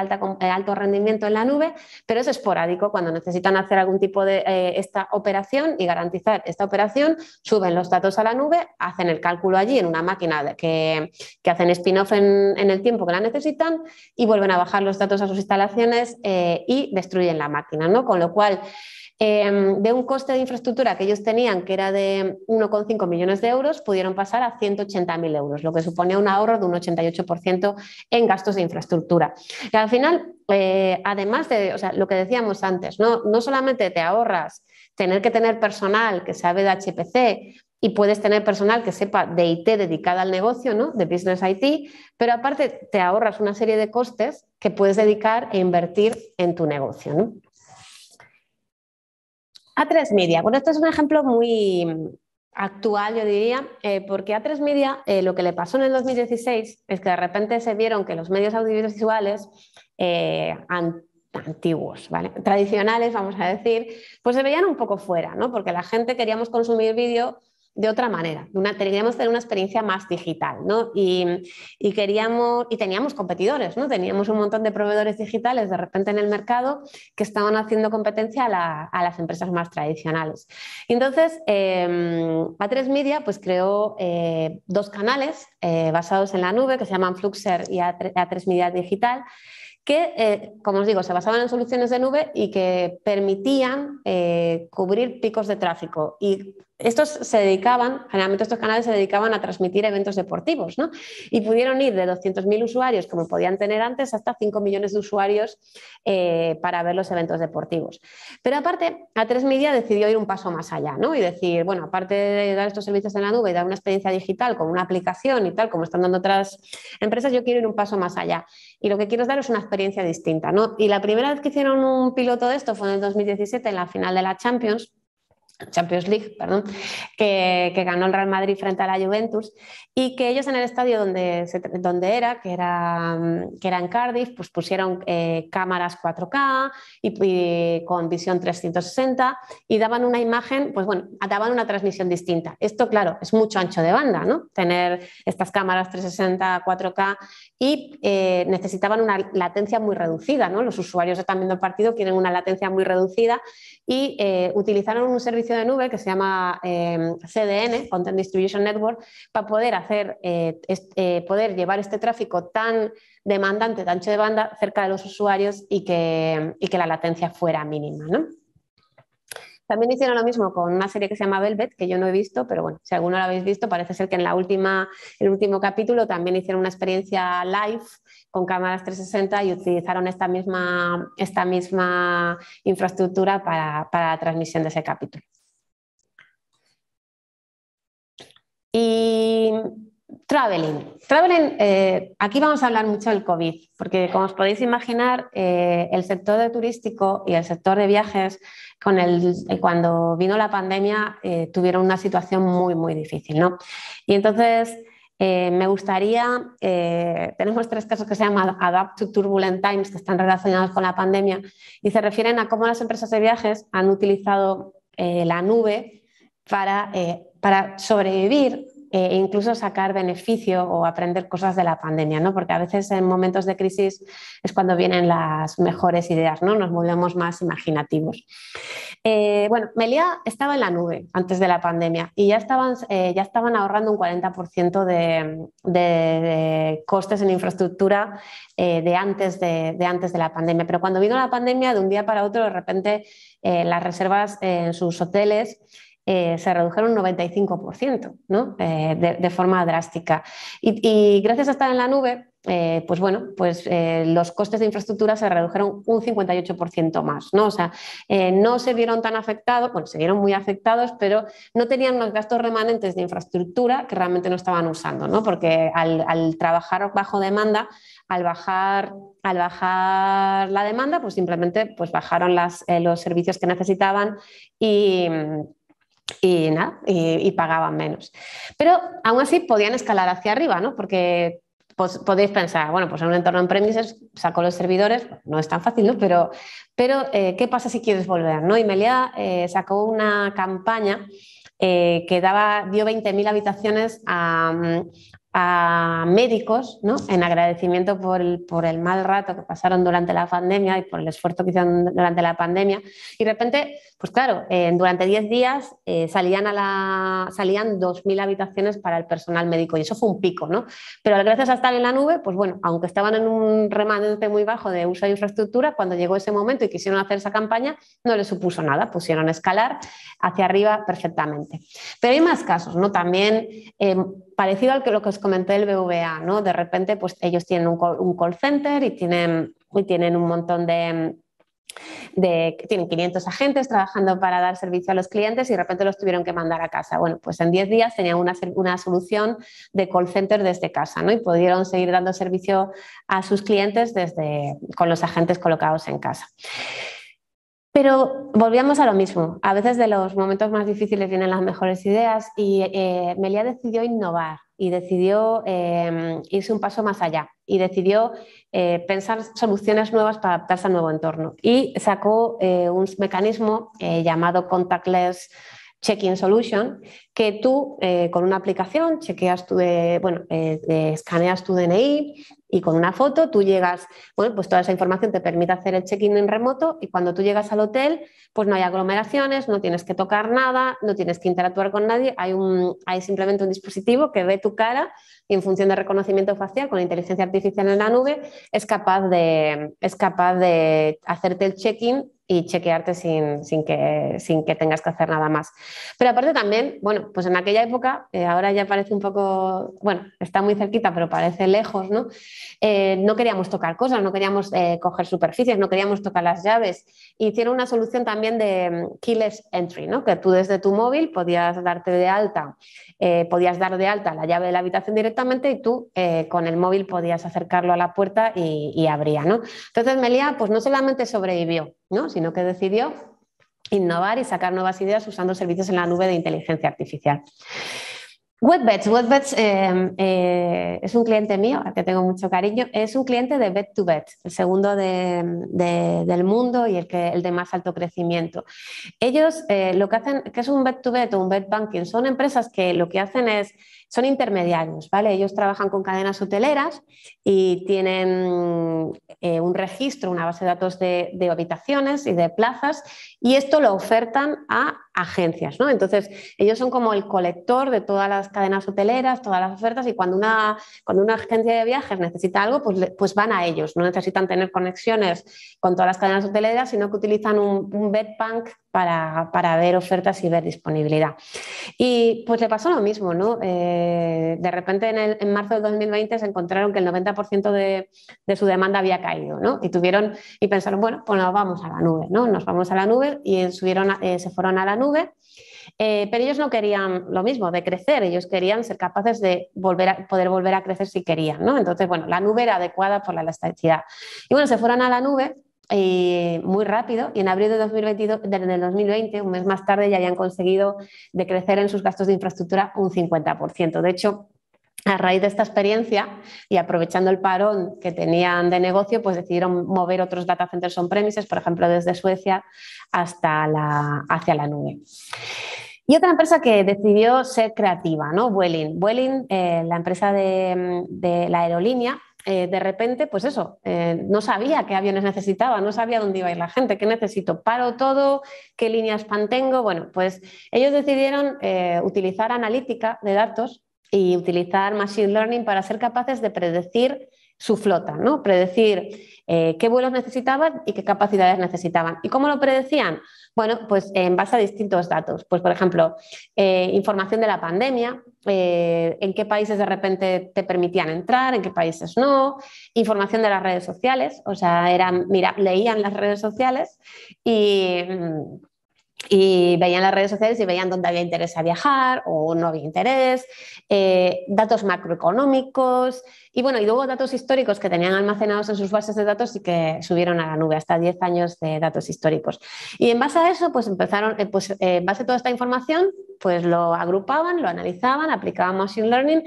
alto rendimiento en la nube, pero es esporádico. Cuando necesitan hacer algún tipo de esta operación y garantizar esta operación, suben los datos a la nube, hacen el cálculo allí en una máquina que, hacen spin-off en, en, el tiempo que la necesitan y vuelven a bajar los datos a sus instalaciones y destruyen la máquina, ¿no? Con lo cual Em, de un coste de infraestructura que ellos tenían, que era de 1,5 millones de euros, pudieron pasar a 180.000 euros, lo que suponía un ahorro de un 88% en gastos de infraestructura. Y al final, eh, además de lo que decíamos antes, ¿no? no solamente te ahorras tener que tener personal que sabe de HPC, y puedes tener personal que sepa de IT dedicada al negocio, ¿no? De Business IT, pero aparte te ahorras una serie de costes que puedes dedicar e invertir en tu negocio, ¿no? A3 Media. Bueno, esto es un ejemplo muy actual, yo diría, eh, porque A3 Media eh, lo que le pasó en el 2016 es que de repente se vieron que los medios audiovisuales eh, antiguos, tradicionales, vamos a decir, pues se veían un poco fuera, ¿no? porque la gente queríamos consumir vídeo de otra manera. Una, queríamos tener una experiencia más digital, ¿no? Y, queríamos, y teníamos competidores, ¿no? Teníamos un montón de proveedores digitales de repente en el mercado que estaban haciendo competencia a, las empresas más tradicionales. entonces, em, A3 Media pues creó eh, dos canales eh, basados en la nube que se llaman Fluxer y A3, Media Digital que, eh, como os digo, se basaban en soluciones de nube y que permitían cubrir picos de tráfico y estos se dedicaban, generalmente estos canales se dedicaban a transmitir eventos deportivos, ¿no? Y pudieron ir de 200.000 usuarios, como podían tener antes, hasta 5 millones de usuarios eh, para ver los eventos deportivos. Pero aparte, A3 Media decidió ir un paso más allá, ¿no? Y decir, bueno, aparte de dar estos servicios en la nube y dar una experiencia digital con una aplicación y tal, como están dando otras empresas, yo quiero ir un paso más allá. Y lo que quiero dar es una experiencia distinta, ¿no? Y la primera vez que hicieron un piloto de esto fue en el 2017, en la final de la Champions Champions League, perdón, que, ganó el Real Madrid frente a la Juventus y que ellos en el estadio donde, donde era, que era, mm, que era en Cardiff, pues pusieron eh, cámaras 4K y, con visión 360 y daban una imagen, pues bueno, daban una transmisión distinta. Esto, claro, es mucho ancho de banda, ¿no? Tener estas cámaras 360, 4K y eh, necesitaban una latencia muy reducida, ¿no? Los usuarios también del partido quieren una latencia muy reducida y eh, utilizaron un servicio de nube que se llama eh, CDN, Content Distribution Network, para poder, hacer, eh, eh, poder llevar este tráfico tan demandante, tan ancho de banda, cerca de los usuarios y que, que la latencia fuera mínima. También hicieron lo mismo con una serie que se llama Velvet, que yo no he visto, pero bueno, si alguno la habéis visto, parece ser que en la última, el último capítulo también hicieron una experiencia live con cámaras 360 y utilizaron esta misma, esta misma infraestructura para la transmisión de ese capítulo. Y traveling. Traveling, eh, aquí vamos a hablar mucho del COVID, porque como os podéis imaginar, eh, el sector de turístico y el sector de viajes, eh, cuando vino la pandemia, tuvieron una situación muy, muy difícil. Y entonces... me gustaría, tenemos tres casos que se llaman Adapt to Turbulent Times, que están relacionados con la pandemia, y se refieren a cómo las empresas de viajes han utilizado la nube para para sobrevivir eh, e incluso sacar beneficio o aprender cosas de la pandemia, ¿no? Porque a veces en momentos de crisis es cuando vienen las mejores ideas, ¿no? Nos volvemos más imaginativos. Eh, bueno, Melia estaba en la nube antes de la pandemia y ya estaban, eh, ya estaban ahorrando un 40% de, costes en infraestructura de, antes de, antes de la pandemia. Pero cuando vino la pandemia, de un día para otro, de repente las reservas en sus hoteles eh, se redujeron un 95%, eh, de, forma drástica. Y, gracias a estar en la nube, eh, pues bueno, pues los costes de infraestructura se redujeron un 58% más, ¿no? O sea, no se vieron tan afectados, bueno, se vieron muy afectados, pero no tenían los gastos remanentes de infraestructura que realmente no estaban usando, Porque al, trabajar bajo demanda, al bajar, al bajar la demanda, pues simplemente pues bajaron los servicios que necesitaban y y nada, y, pagaban menos. Pero aún así podían escalar hacia arriba, ¿no? Porque pues, podéis pensar, bueno, pues en un entorno en premises saco los servidores, no es tan fácil, ¿no? Pero, pero eh, ¿qué pasa si quieres volver? ¿no? Y eh, sacó una campaña eh, que daba, dio 20.000 habitaciones a, a médicos, ¿no? en agradecimiento por el, por el, mal rato que pasaron durante la pandemia y por el esfuerzo que hicieron durante la pandemia. Y de repente, pues claro, eh, durante 10 días eh, salían, a la, salían 2.000 habitaciones para el personal médico y eso fue un pico, ¿no? Pero gracias a estar en la nube, pues bueno, aunque estaban en un remanente muy bajo de uso de infraestructura, cuando llegó ese momento y quisieron hacer esa campaña, no les supuso nada, pusieron escalar hacia arriba perfectamente. Pero hay más casos, ¿no? También eh, parecido al que lo que os comenté del BVA, ¿no? De repente, pues ellos tienen un call, center y tienen, y tienen un montón de, tienen 500 agentes trabajando para dar servicio a los clientes y de repente los tuvieron que mandar a casa. Bueno, pues en 10 días tenían una, solución de call center desde casa ¿no? y pudieron seguir dando servicio a sus clientes desde, con los agentes colocados en casa. Pero volvíamos a lo mismo. A veces de los momentos más difíciles vienen las mejores ideas y eh, Melia decidió innovar y decidió em, irse un paso más allá y decidió eh, pensar soluciones nuevas para adaptarse al nuevo entorno. Y sacó eh, un mecanismo llamado Contactless Check-in Solution, que tú con una aplicación chequeas tu, bueno, escaneas tu DNI y con una foto tú llegas, bueno, pues toda esa información te permite hacer el check-in en remoto y cuando tú llegas al hotel, pues no hay aglomeraciones, no tienes que tocar nada, no tienes que interactuar con nadie, hay, un, hay simplemente un dispositivo que ve tu cara y en función de reconocimiento facial con inteligencia artificial en la nube es capaz de, es capaz de hacerte el check-in y chequearte sin, que, sin que tengas que hacer nada más. Pero aparte también, bueno, pues en aquella época, eh, ahora ya parece un poco, bueno, está muy cerquita, pero parece lejos, ¿no? Eh, no queríamos tocar cosas, no queríamos eh, coger superficies, no queríamos tocar las llaves. Hicieron una solución también de mm, keyless entry, ¿no? Que tú desde tu móvil podías darte de alta, podías dar de alta la llave de la habitación directamente y tú con el móvil podías acercarlo a la puerta y, y abría, ¿no? Entonces Melia, pues no solamente sobrevivió, sino que decidió innovar y sacar nuevas ideas usando servicios en la nube de inteligencia artificial. WebBets, eh, eh, es un cliente mío, al que tengo mucho cariño, es un cliente de Bet2Bet, el segundo del mundo y el, que, el de más alto crecimiento. Ellos eh, lo que hacen, que es un Bet2Bet o un Bet Banking, son empresas que lo que hacen es son intermediarios, ¿vale? Ellos trabajan con cadenas hoteleras y tienen eh, un registro, una base de datos de, habitaciones y de plazas y esto lo ofertan a agencias, ¿no? Entonces, ellos son como el colector de todas las cadenas hoteleras, todas las ofertas y cuando una, una agencia de viajes necesita algo, pues, pues van a ellos, no necesitan tener conexiones con todas las cadenas hoteleras, sino que utilizan un, un para, ver ofertas y ver disponibilidad. Y pues le pasó lo mismo, ¿no? Eh, de repente en, marzo de 2020 se encontraron que el 90% de, su demanda había caído, ¿no? Y tuvieron y pensaron, bueno, pues nos vamos a la nube, ¿no? Nos vamos a la nube y subieron eh, se fueron a la nube. Eh, pero ellos no querían lo mismo, de crecer, ellos querían ser capaces de volver a, poder volver a crecer si querían, ¿no? Entonces, bueno, la nube era adecuada por la elasticidad. Y bueno, se fueron a la nube eh, muy rápido y en abril de 2022, 2020, un mes más tarde, ya habían conseguido decrecer en sus gastos de infraestructura un 50%. De hecho, a raíz de esta experiencia y aprovechando el parón que tenían de negocio, pues decidieron mover otros data centers on premises, por ejemplo, desde Suecia hasta la, hacia la nube. Y otra empresa que decidió ser creativa, ¿no? Vueling. Vueling, eh, la empresa de la aerolínea, eh, de repente, pues eso, eh, no sabía qué aviones necesitaba, no sabía dónde iba a ir la gente, qué necesito, paro todo, qué líneas tengo. Bueno, pues ellos decidieron eh, utilizar analítica de datos y utilizar Machine Learning para ser capaces de predecir su flota, ¿no? Predecir eh, qué vuelos necesitaban y qué capacidades necesitaban. ¿Y cómo lo predecían? Bueno, pues en base a distintos datos. Pues, por ejemplo, eh, información de la pandemia, eh, en qué países de repente te permitían entrar, en qué países no, información de las redes sociales, o sea, eran, mira, leían las redes sociales y. Mm, y veían las redes sociales y veían dónde había interés a viajar o no había interés, eh, datos macroeconómicos y bueno, y luego datos históricos que tenían almacenados en sus bases de datos y que subieron a la nube, hasta 10 años de datos históricos. Y en base a eso, pues empezaron, eh, pues eh, en base a toda esta información, pues lo agrupaban, lo analizaban, aplicaban Machine Learning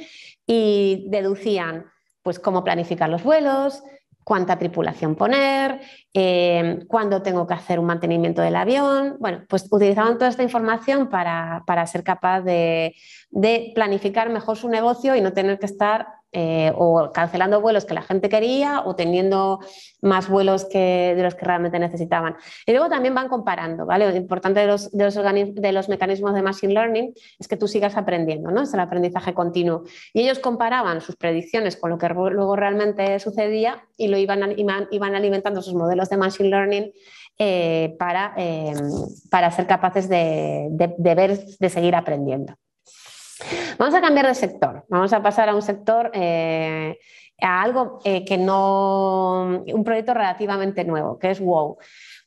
y deducían pues cómo planificar los vuelos, cuánta tripulación poner, eh, cuándo tengo que hacer un mantenimiento del avión. Bueno, pues utilizaban toda esta información para, para ser capaz de, de, planificar mejor su negocio y no tener que estar eh, o cancelando vuelos que la gente quería o teniendo más vuelos que, de los que realmente necesitaban. Y luego también van comparando, ¿vale? Lo importante de los, de los, mecanismos de Machine Learning es que tú sigas aprendiendo, ¿no? Es el aprendizaje continuo. Y ellos comparaban sus predicciones con lo que luego realmente sucedía y lo iban, iban, alimentando sus modelos de Machine Learning eh, para, eh, para ser capaces de, de ver, de seguir aprendiendo. Vamos a cambiar de sector, vamos a pasar a un sector, eh, a algo eh, que no, un proyecto relativamente nuevo, que es WOW.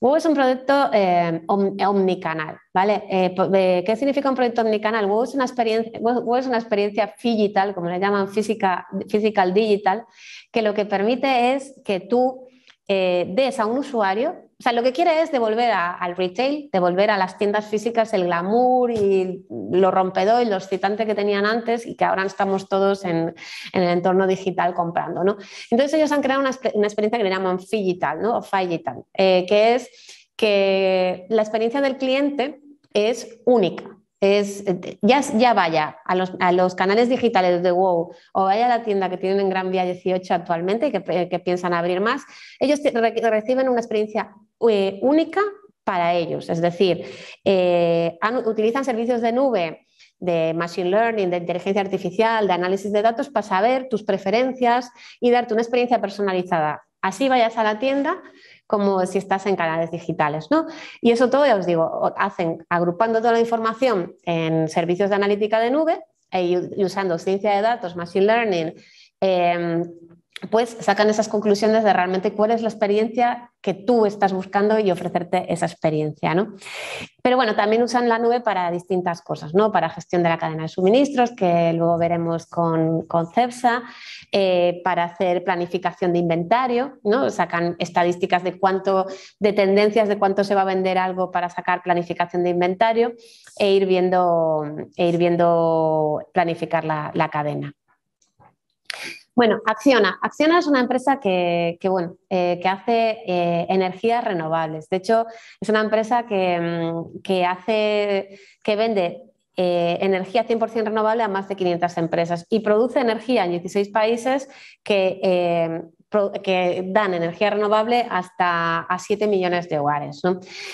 WOW es un proyecto eh, omnicanal, ¿vale? ¿Qué significa un proyecto omnicanal? WOW es una experiencia, WOW es una experiencia digital, como le llaman física, physical digital, que lo que permite es que tú des a un usuario o sea, lo que quiere es devolver al retail, devolver a las tiendas físicas el glamour y lo rompedor y los excitante que tenían antes y que ahora estamos todos en, el entorno digital comprando, Entonces ellos han creado una, experiencia que le llaman FIGITAL ¿no? O eh, que es que la experiencia del cliente es única, es, eh, ya, vaya a los, canales digitales de WOW o vaya a la tienda que tienen en Gran Vía 18 actualmente y eh, que piensan abrir más, ellos reciben una experiencia eh, única para ellos. Es decir, eh, utilizan servicios de nube de machine learning, de inteligencia artificial, de análisis de datos para saber tus preferencias y darte una experiencia personalizada. Así vayas a la tienda como si estás en canales digitales, ¿no? Y eso todo, ya os digo, hacen agrupando toda la información en servicios de analítica de nube eh, y usando ciencia de datos, machine learning, em, pues sacan esas conclusiones de realmente cuál es la experiencia que tú estás buscando y ofrecerte esa experiencia, ¿no? Pero bueno, también usan la nube para distintas cosas, ¿no? Para gestión de la cadena de suministros, que luego veremos con, CEPSA, eh, para hacer planificación de inventario, ¿no? Sacan estadísticas de cuánto, de tendencias de cuánto se va a vender algo para sacar planificación de inventario e ir viendo, e ir viendo planificar la cadena. Bueno, Acciona. Acciona es una empresa que, bueno, eh, que hace eh, energías renovables. De hecho, es una empresa que, mm, que hace, que vende eh, energía 100% renovable a más de 500 empresas y produce energía en 16 países que dan energía renovable hasta a 7 millones de hogares.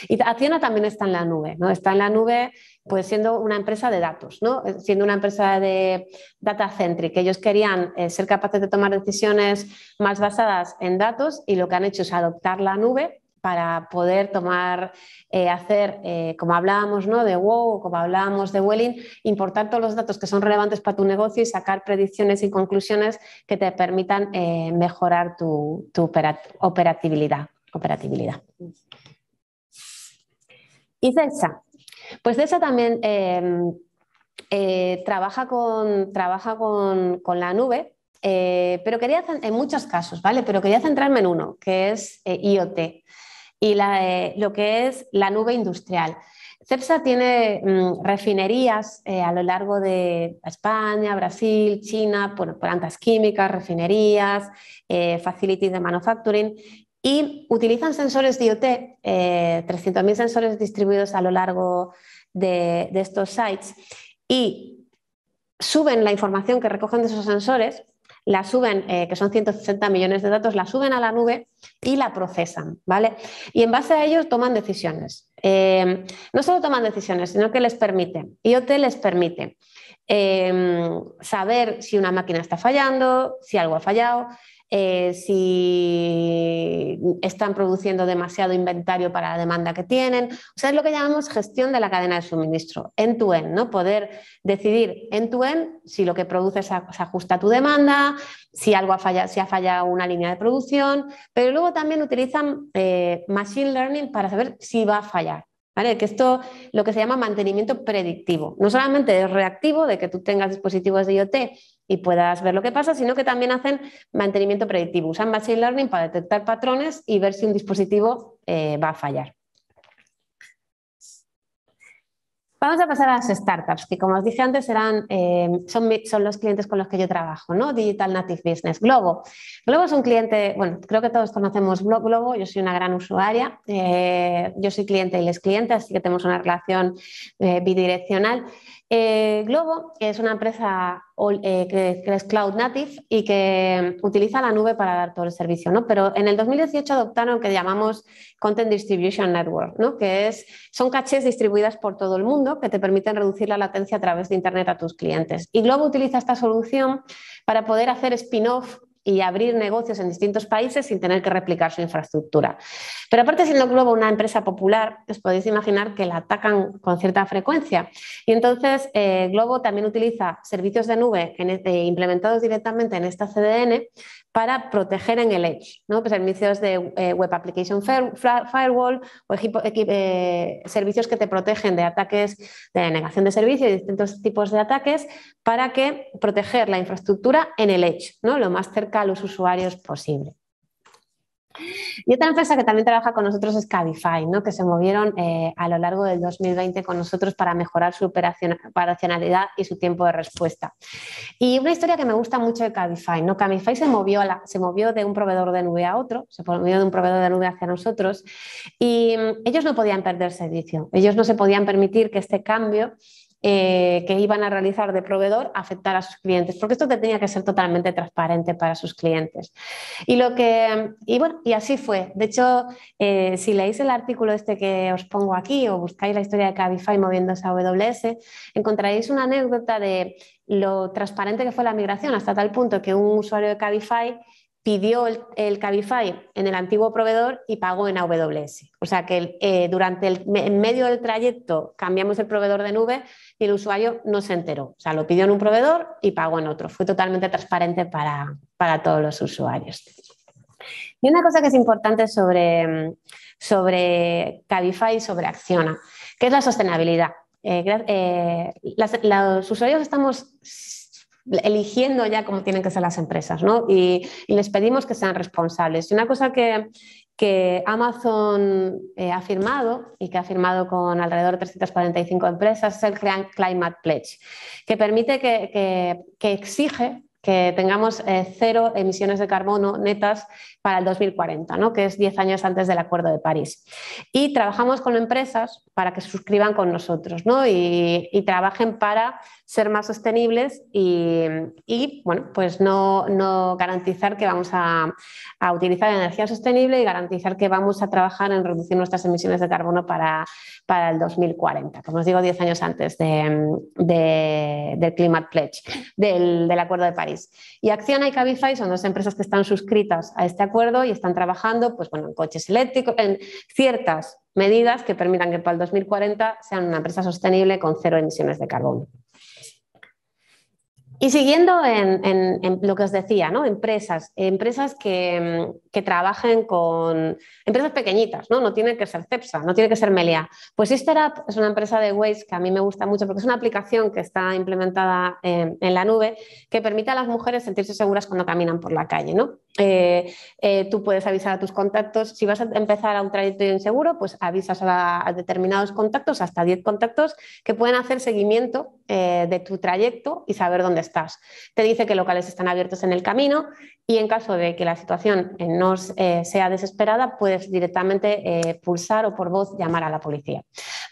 Y Acciona también está en la nube, ¿no? está en la nube pues siendo una empresa de datos, ¿no? Eh, siendo una empresa de data centric. Ellos querían eh, ser capaces de tomar decisiones más basadas en datos y lo que han hecho es adoptar la nube para poder tomar, eh, hacer, como hablábamos ¿no? de WOW, como hablábamos de Welling, importar todos los datos que son relevantes para tu negocio y sacar predicciones y conclusiones que te permitan mejorar tu, operatividad, Y César pues de también em, eh, trabaja, con, trabaja con, la nube, eh, pero quería, en muchos casos, ¿vale? Pero quería centrarme en uno, que es eh, IoT y lo que es la nube industrial. CEPSA tiene mm, refinerías a lo largo de España, Brasil, China, plantas químicas, refinerías, facilities de manufacturing y utilizan sensores de IoT, 300.000 eh, sensores distribuidos a lo largo de, estos sites y suben la información que recogen de esos sensores la suben, eh, que son 160 millones de datos, la suben a la nube y la procesan, ¿vale? Y en base a ello toman decisiones. Eh, no solo toman decisiones, sino que les permite, IoT les permite saber si una máquina está fallando, si algo ha fallado, eh, si están produciendo demasiado inventario para la demanda que tienen. O sea, es lo que llamamos gestión de la cadena de suministro, en tu end ¿no? Poder decidir en tu end si lo que produces se ajusta a tu demanda, si algo ha fallado, ha fallado una línea de producción, pero luego también utilizan eh, machine learning para saber si va a fallar. ¿Vale? Que esto lo que se llama mantenimiento predictivo. No solamente es reactivo de que tú tengas dispositivos de IoT y puedas ver lo que pasa, sino que también hacen mantenimiento predictivo. Usan Machine Learning para detectar patrones y ver si un dispositivo eh, va a fallar. Vamos a pasar a las startups, que como os dije antes eran, eh, son, los clientes con los que yo trabajo, ¿no? Digital Native Business, Globo. Globo es un cliente, bueno, creo que todos conocemos Globo, yo soy una gran usuaria, eh, yo soy cliente y les cliente, así que tenemos una relación bidireccional. Eh, Globo es una empresa eh, que, es cloud native y que mm, utiliza la nube para dar todo el servicio, ¿no? Pero en el 2018 adoptaron lo que llamamos Content Distribution Network, ¿no? Que es, son cachés distribuidas por todo el mundo que te permiten reducir la latencia a través de Internet a tus clientes. Y Globo utiliza esta solución para poder hacer spin-off y abrir negocios en distintos países sin tener que replicar su infraestructura. Pero aparte, siendo Globo una empresa popular, os podéis imaginar que la atacan con cierta frecuencia. Y entonces, eh, Globo también utiliza servicios de nube e-, eh, implementados directamente en esta CDN para proteger en el edge, pues servicios de eh, Web Application Firewall o servicios que te protegen de ataques de negación de servicio y distintos tipos de ataques para que proteger la infraestructura en el edge, ¿no? lo más cerca a los usuarios posible. Y otra empresa que también trabaja con nosotros es Cabify, ¿no? que se movieron eh, a lo largo del 2020 con nosotros para mejorar su operacionalidad y su tiempo de respuesta. Y una historia que me gusta mucho de Cabify. ¿no? Cabify se movió, se movió de un proveedor de nube a otro, se movió de un proveedor de nube hacia nosotros y mm, ellos no podían perder servicio, ellos no se podían permitir que este cambio eh, que iban a realizar de proveedor afectar a sus clientes, porque esto tenía que ser totalmente transparente para sus clientes. Y, lo que, y, y así fue. De hecho, eh, si leéis el artículo este que os pongo aquí o buscáis la historia de Cabify moviéndose a AWS, encontraréis una anécdota de lo transparente que fue la migración, hasta tal punto que un usuario de Cabify pidió el, Cabify en el antiguo proveedor y pagó en AWS. O sea que eh, durante el en medio del trayecto cambiamos el proveedor de nube y el usuario no se enteró. O sea, lo pidió en un proveedor y pagó en otro. Fue totalmente transparente para, todos los usuarios. Y una cosa que es importante sobre, sobre Cabify y sobre Acciona, que es la sostenibilidad. Eh, eh, los usuarios estamos eligiendo ya cómo tienen que ser las empresas, ¿no? Y, les pedimos que sean responsables. Y una cosa que, Amazon eh, ha firmado y que ha firmado con alrededor de 345 empresas es el Climate Pledge, que permite que, que, que exige que tengamos eh, cero emisiones de carbono netas para el 2040, que es 10 años antes del Acuerdo de París. Y trabajamos con empresas para que suscriban con nosotros y, trabajen para ser más sostenibles y, bueno, pues no, garantizar que vamos a, utilizar energía sostenible y garantizar que vamos a trabajar en reducir nuestras emisiones de carbono para, para el 2040, como os digo, 10 años antes del Climate Pledge, del Acuerdo de París. Y Acciona y Cabify son dos empresas que están suscritas a este acuerdo y están trabajando pues, bueno, en coches eléctricos, en ciertas medidas que permitan que para el 2040 sean una empresa sostenible con cero emisiones de carbono. Y siguiendo en, lo que os decía, ¿no? empresas, empresas que, que trabajen con empresas pequeñitas, ¿no? No tiene que ser CEPSA, no tiene que ser Melia. Pues este es una empresa de Waze que a mí me gusta mucho porque es una aplicación que está implementada eh, en, la nube que permite a las mujeres sentirse seguras cuando caminan por la calle, ¿no? Eh, eh, tú puedes avisar a tus contactos. Si vas a empezar a un trayecto inseguro, pues avisas a, determinados contactos, hasta 10 contactos, que pueden hacer seguimiento de tu trayecto y saber dónde estás. Te dice qué locales están abiertos en el camino y en caso de que la situación eh, no eh, sea desesperada, puedes directamente eh, pulsar o por voz llamar a la policía.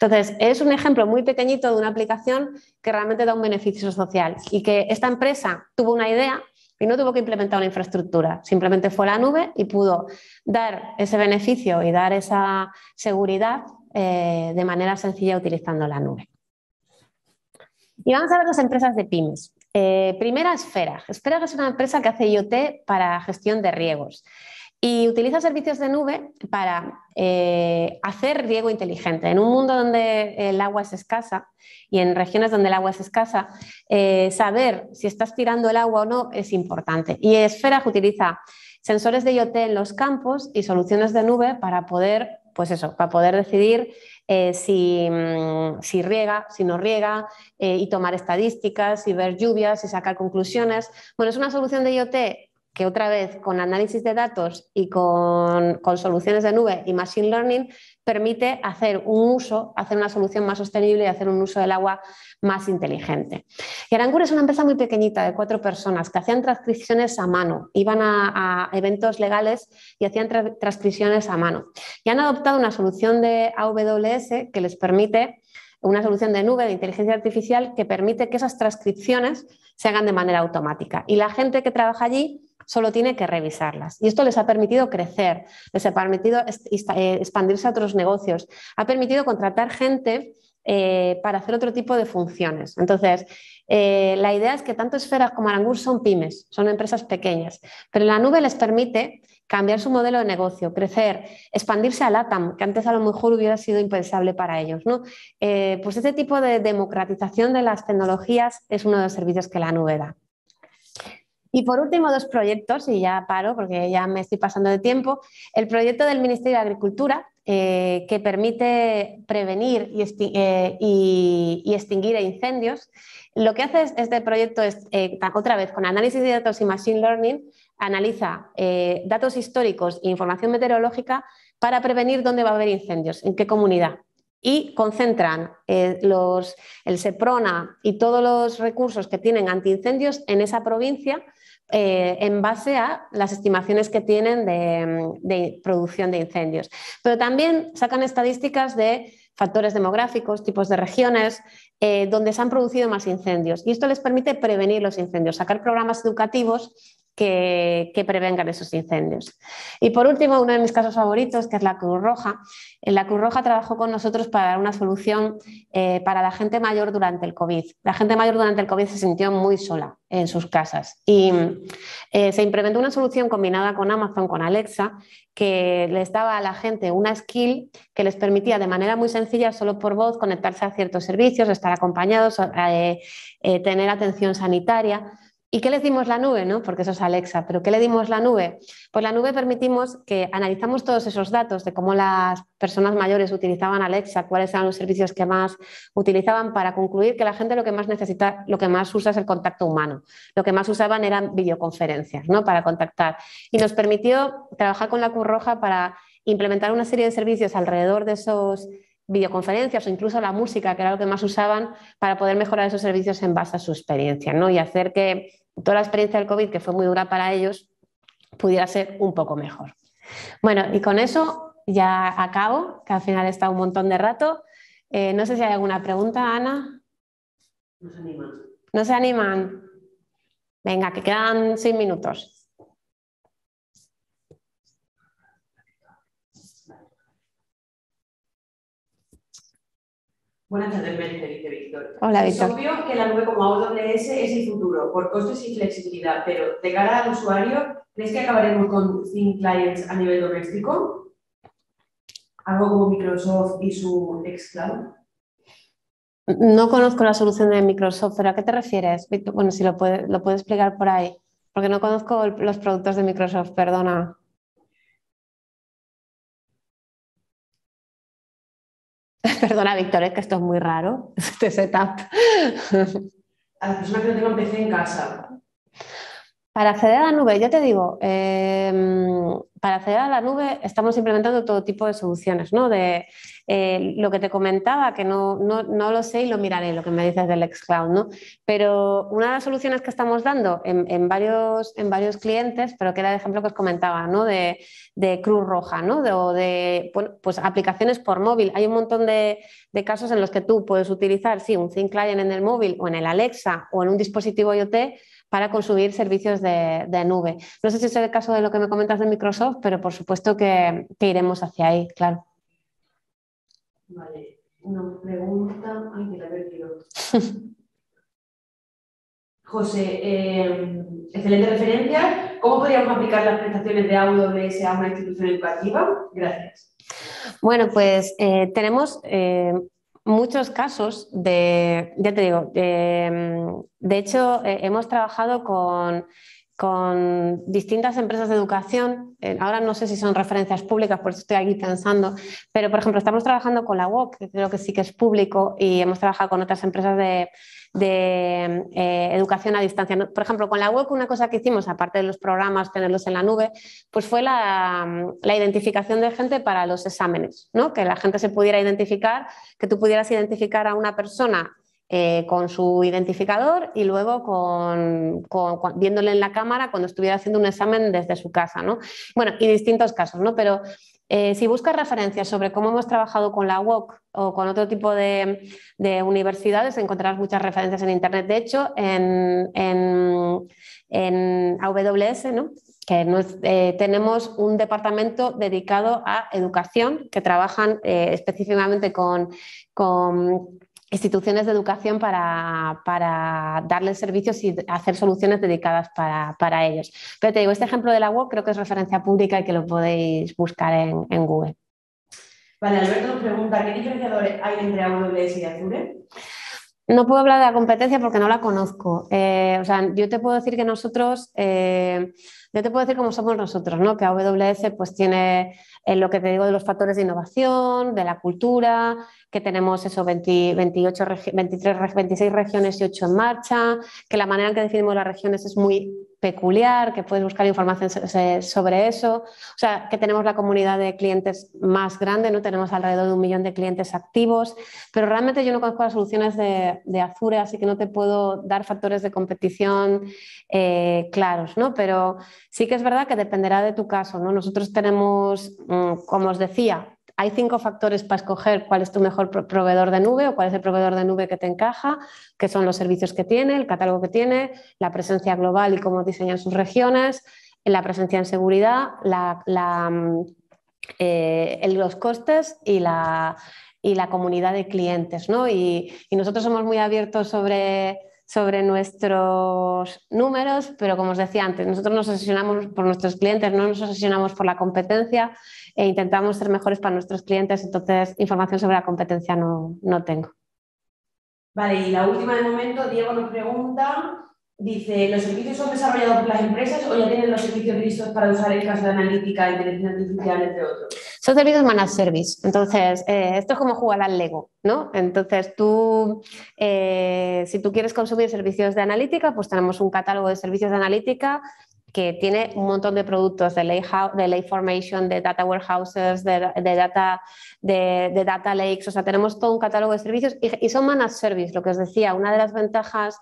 Entonces, es un ejemplo muy pequeñito de una aplicación que realmente da un beneficio social y que esta empresa tuvo una idea y no tuvo que implementar una infraestructura, simplemente fue la nube y pudo dar ese beneficio y dar esa seguridad de manera sencilla utilizando la nube. Y vamos a ver las empresas de pymes. Eh, primera, Esfera. Esfera es una empresa que hace IoT para gestión de riegos y utiliza servicios de nube para eh, hacer riego inteligente. En un mundo donde el agua es escasa y en regiones donde el agua es escasa, eh, saber si estás tirando el agua o no es importante. Y Esfera utiliza sensores de IoT en los campos y soluciones de nube para poder, pues eso, para poder decidir eh, mm, si, riega, si no riega, eh, y tomar estadísticas, y ver lluvias, y sacar conclusiones. Bueno, es una solución de IoT que otra vez con análisis de datos y con, soluciones de nube y machine learning permite hacer un uso, hacer una solución más sostenible y hacer un uso del agua más inteligente. Y Arangur es una empresa muy pequeñita de cuatro personas que hacían transcripciones a mano, iban a, eventos legales y hacían transcripciones a mano. Y han adoptado una solución de AWS que les permite una solución de nube de inteligencia artificial que permite que esas transcripciones se hagan de manera automática. Y la gente que trabaja allí solo tiene que revisarlas. Y esto les ha permitido crecer, les ha permitido eh, expandirse a otros negocios, ha permitido contratar gente eh, para hacer otro tipo de funciones. Entonces, eh, la idea es que tanto Esferas como Arangur son pymes, son empresas pequeñas, pero la nube les permite cambiar su modelo de negocio, crecer, expandirse a LATAM, que antes a lo mejor hubiera sido impensable para ellos. ¿no? pues este tipo de democratización de las tecnologías es uno de los servicios que la nube da. Y por último, dos proyectos, y ya paro porque ya me estoy pasando de tiempo. El proyecto del Ministerio de Agricultura, eh, que permite prevenir eh, y, extinguir incendios. Lo que hace este proyecto es, eh, otra vez, con análisis de datos y machine learning, analiza datos históricos e información meteorológica para prevenir dónde va a haber incendios, en qué comunidad. Y concentran el SEPRONA y todos los recursos que tienen antiincendios en esa provincia eh, en base a las estimaciones que tienen de, producción de incendios. Pero también sacan estadísticas de factores demográficos, tipos de regiones, eh, donde se han producido más incendios. Y esto les permite prevenir los incendios, sacar programas educativos que, prevengan esos incendios. Y por último, uno de mis casos favoritos, que es la Cruz Roja. Eh, la Cruz Roja trabajó con nosotros para dar una solución eh, para la gente mayor durante el COVID. La gente mayor durante el COVID se sintió muy sola en sus casas y eh, se implementó una solución combinada con Amazon, con Alexa, que les daba a la gente una skill que les permitía de manera muy sencilla, solo por voz, conectarse a ciertos servicios, estar acompañados, tener atención sanitaria. ¿Y qué le dimos la nube? ¿no? Porque eso es Alexa, pero ¿qué le dimos la nube? Pues la nube permitimos que analizamos todos esos datos de cómo las personas mayores utilizaban Alexa, cuáles eran los servicios que más utilizaban para concluir que la gente lo que más necesita, lo que más usa es el contacto humano. Lo que más usaban eran videoconferencias, ¿no? Para contactar. Y nos permitió trabajar con la Cruz Roja para implementar una serie de servicios alrededor de esos videoconferencias o incluso la música, que era lo que más usaban, para poder mejorar esos servicios en base a su experiencia, ¿no? Y hacer que toda la experiencia del COVID, que fue muy dura para ellos, pudiera ser un poco mejor. Bueno, y con eso ya acabo, que al final está un montón de rato. Eh, no sé si hay alguna pregunta, Ana. No se animan. No se animan. Venga, que quedan seis minutos. Buenas tardes, dice Víctor. Es obvio que la nube como AWS es el futuro, por costes y flexibilidad, pero de cara al usuario, ¿crees que acabaremos con thin clients a nivel doméstico? ¿Algo como Microsoft y su xCloud? No conozco la solución de Microsoft, pero ¿a qué te refieres, Bueno, si lo puedes lo explicar por ahí, porque no conozco los productos de Microsoft, perdona. Perdona, Víctor, es que esto es muy raro, este setup. A la persona que no tengo empecé en casa. Para acceder a la nube, yo te digo, em, para acceder a la nube estamos implementando todo tipo de soluciones, ¿no? De eh, lo que te comentaba, que no, no, lo sé y lo miraré, lo que me dices del xCloud, ¿no? Pero una de las soluciones que estamos dando en, varios, en varios clientes, pero que era el ejemplo que os comentaba, ¿no? De, Cruz Roja, ¿no? De, de pues aplicaciones por móvil. Hay un montón de, casos en los que tú puedes utilizar, sí, un thin client en el móvil o en el Alexa o en un dispositivo IoT para consumir servicios de, nube. No sé si es el caso de lo que me comentas de Microsoft, pero por supuesto que, iremos hacia ahí, claro. Vale, una pregunta. Ay, que la perdido. José, eh, excelente referencia. ¿Cómo podríamos aplicar las prestaciones de AWS a una institución educativa? Gracias. Bueno, pues eh, tenemos eh, muchos casos de, ya te digo, de, mm, de hecho eh, hemos trabajado con con distintas empresas de educación. Eh, ahora no sé si son referencias públicas, por eso estoy aquí pensando, pero por ejemplo, estamos trabajando con la UOC, que creo que sí que es público, y hemos trabajado con otras empresas de, eh, educación a distancia. Por ejemplo, con la UOC una cosa que hicimos, aparte de los programas, tenerlos en la nube, pues fue la, la, identificación de gente para los exámenes, ¿no? que la gente se pudiera identificar, que tú pudieras identificar a una persona eh, con su identificador y luego viéndole en la cámara cuando estuviera haciendo un examen desde su casa, Bueno, y distintos casos, ¿no? Pero eh, si buscas referencias sobre cómo hemos trabajado con la UOC o con otro tipo de, universidades, encontrarás muchas referencias en Internet. De hecho, en, AWS, que eh, tenemos un departamento dedicado a educación, que trabajan específicamente con instituciones de educación para, darles servicios y hacer soluciones dedicadas para, ellos. Pero te digo, este ejemplo de la web creo que es referencia pública y que lo podéis buscar en, Google. Vale, Alberto nos pregunta, ¿qué diferenciadores hay entre AWS y Azure? No puedo hablar de la competencia porque no la conozco. Eh, o sea, yo te puedo decir que nosotros... Eh, yo te puedo decir cómo somos nosotros, ¿no? Que AWS pues tiene eh, lo que te digo de los factores de innovación, de la cultura, que tenemos eso, 28, 23, 26 regiones y 8 en marcha, que la manera en que definimos las regiones es muy peculiar, que puedes buscar información sobre eso. O sea, que tenemos la comunidad de clientes más grande, ¿no? Tenemos alrededor de un millón de clientes activos, pero realmente yo no conozco las soluciones de, Azure, así que no te puedo dar factores de competición eh, claros, ¿no? Pero sí que es verdad que dependerá de tu caso, ¿no? Nosotros tenemos, mm, como os decía, hay cinco factores para escoger cuál es tu mejor proveedor de nube o cuál es el proveedor de nube que te encaja, que son los servicios que tiene, el catálogo que tiene, la presencia global y cómo diseñan sus regiones, la presencia en seguridad, la, mm, eh, los costes y la, y la comunidad de clientes. y nosotros somos muy abiertos sobre sobre nuestros números, pero como os decía antes, nosotros nos obsesionamos por nuestros clientes, no nos obsesionamos por la competencia e intentamos ser mejores para nuestros clientes, entonces información sobre la competencia no, tengo. Vale, y la última de momento, Diego nos pregunta Dice, ¿los servicios son desarrollados por las empresas o ya tienen los servicios listos para usar en caso de analítica, inteligencia artificial, entre otros? Son servicios managed service. Entonces, eh, esto es como jugar al Lego, ¿no? Entonces, tú, eh, si tú quieres consumir servicios de analítica, pues tenemos un catálogo de servicios de analítica que tiene un montón de productos de ley, de formation, de data warehouses, de, data, de, data lakes, o sea, tenemos todo un catálogo de servicios y, y son managed service, lo que os decía, una de las ventajas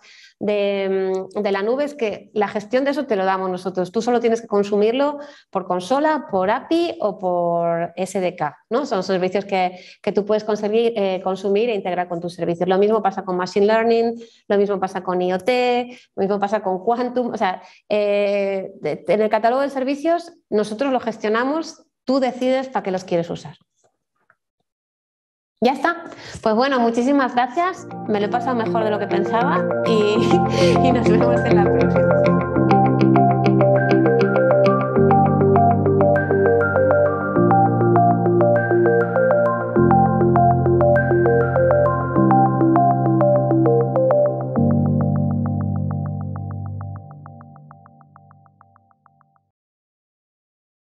Mm, de, la nube es que la gestión de eso te lo damos nosotros. Tú solo tienes que consumirlo por consola, por API o por SDK. ¿no? Son servicios que, que tú puedes eh, consumir, e integrar con tus servicios. Lo mismo pasa con Machine Learning, lo mismo pasa con IoT, lo mismo pasa con Quantum. O sea, eh, en el catálogo de servicios nosotros lo gestionamos, tú decides para qué los quieres usar. Ya está. Pues bueno, muchísimas gracias. Me lo he pasado mejor de lo que pensaba y, nos vemos en la próxima.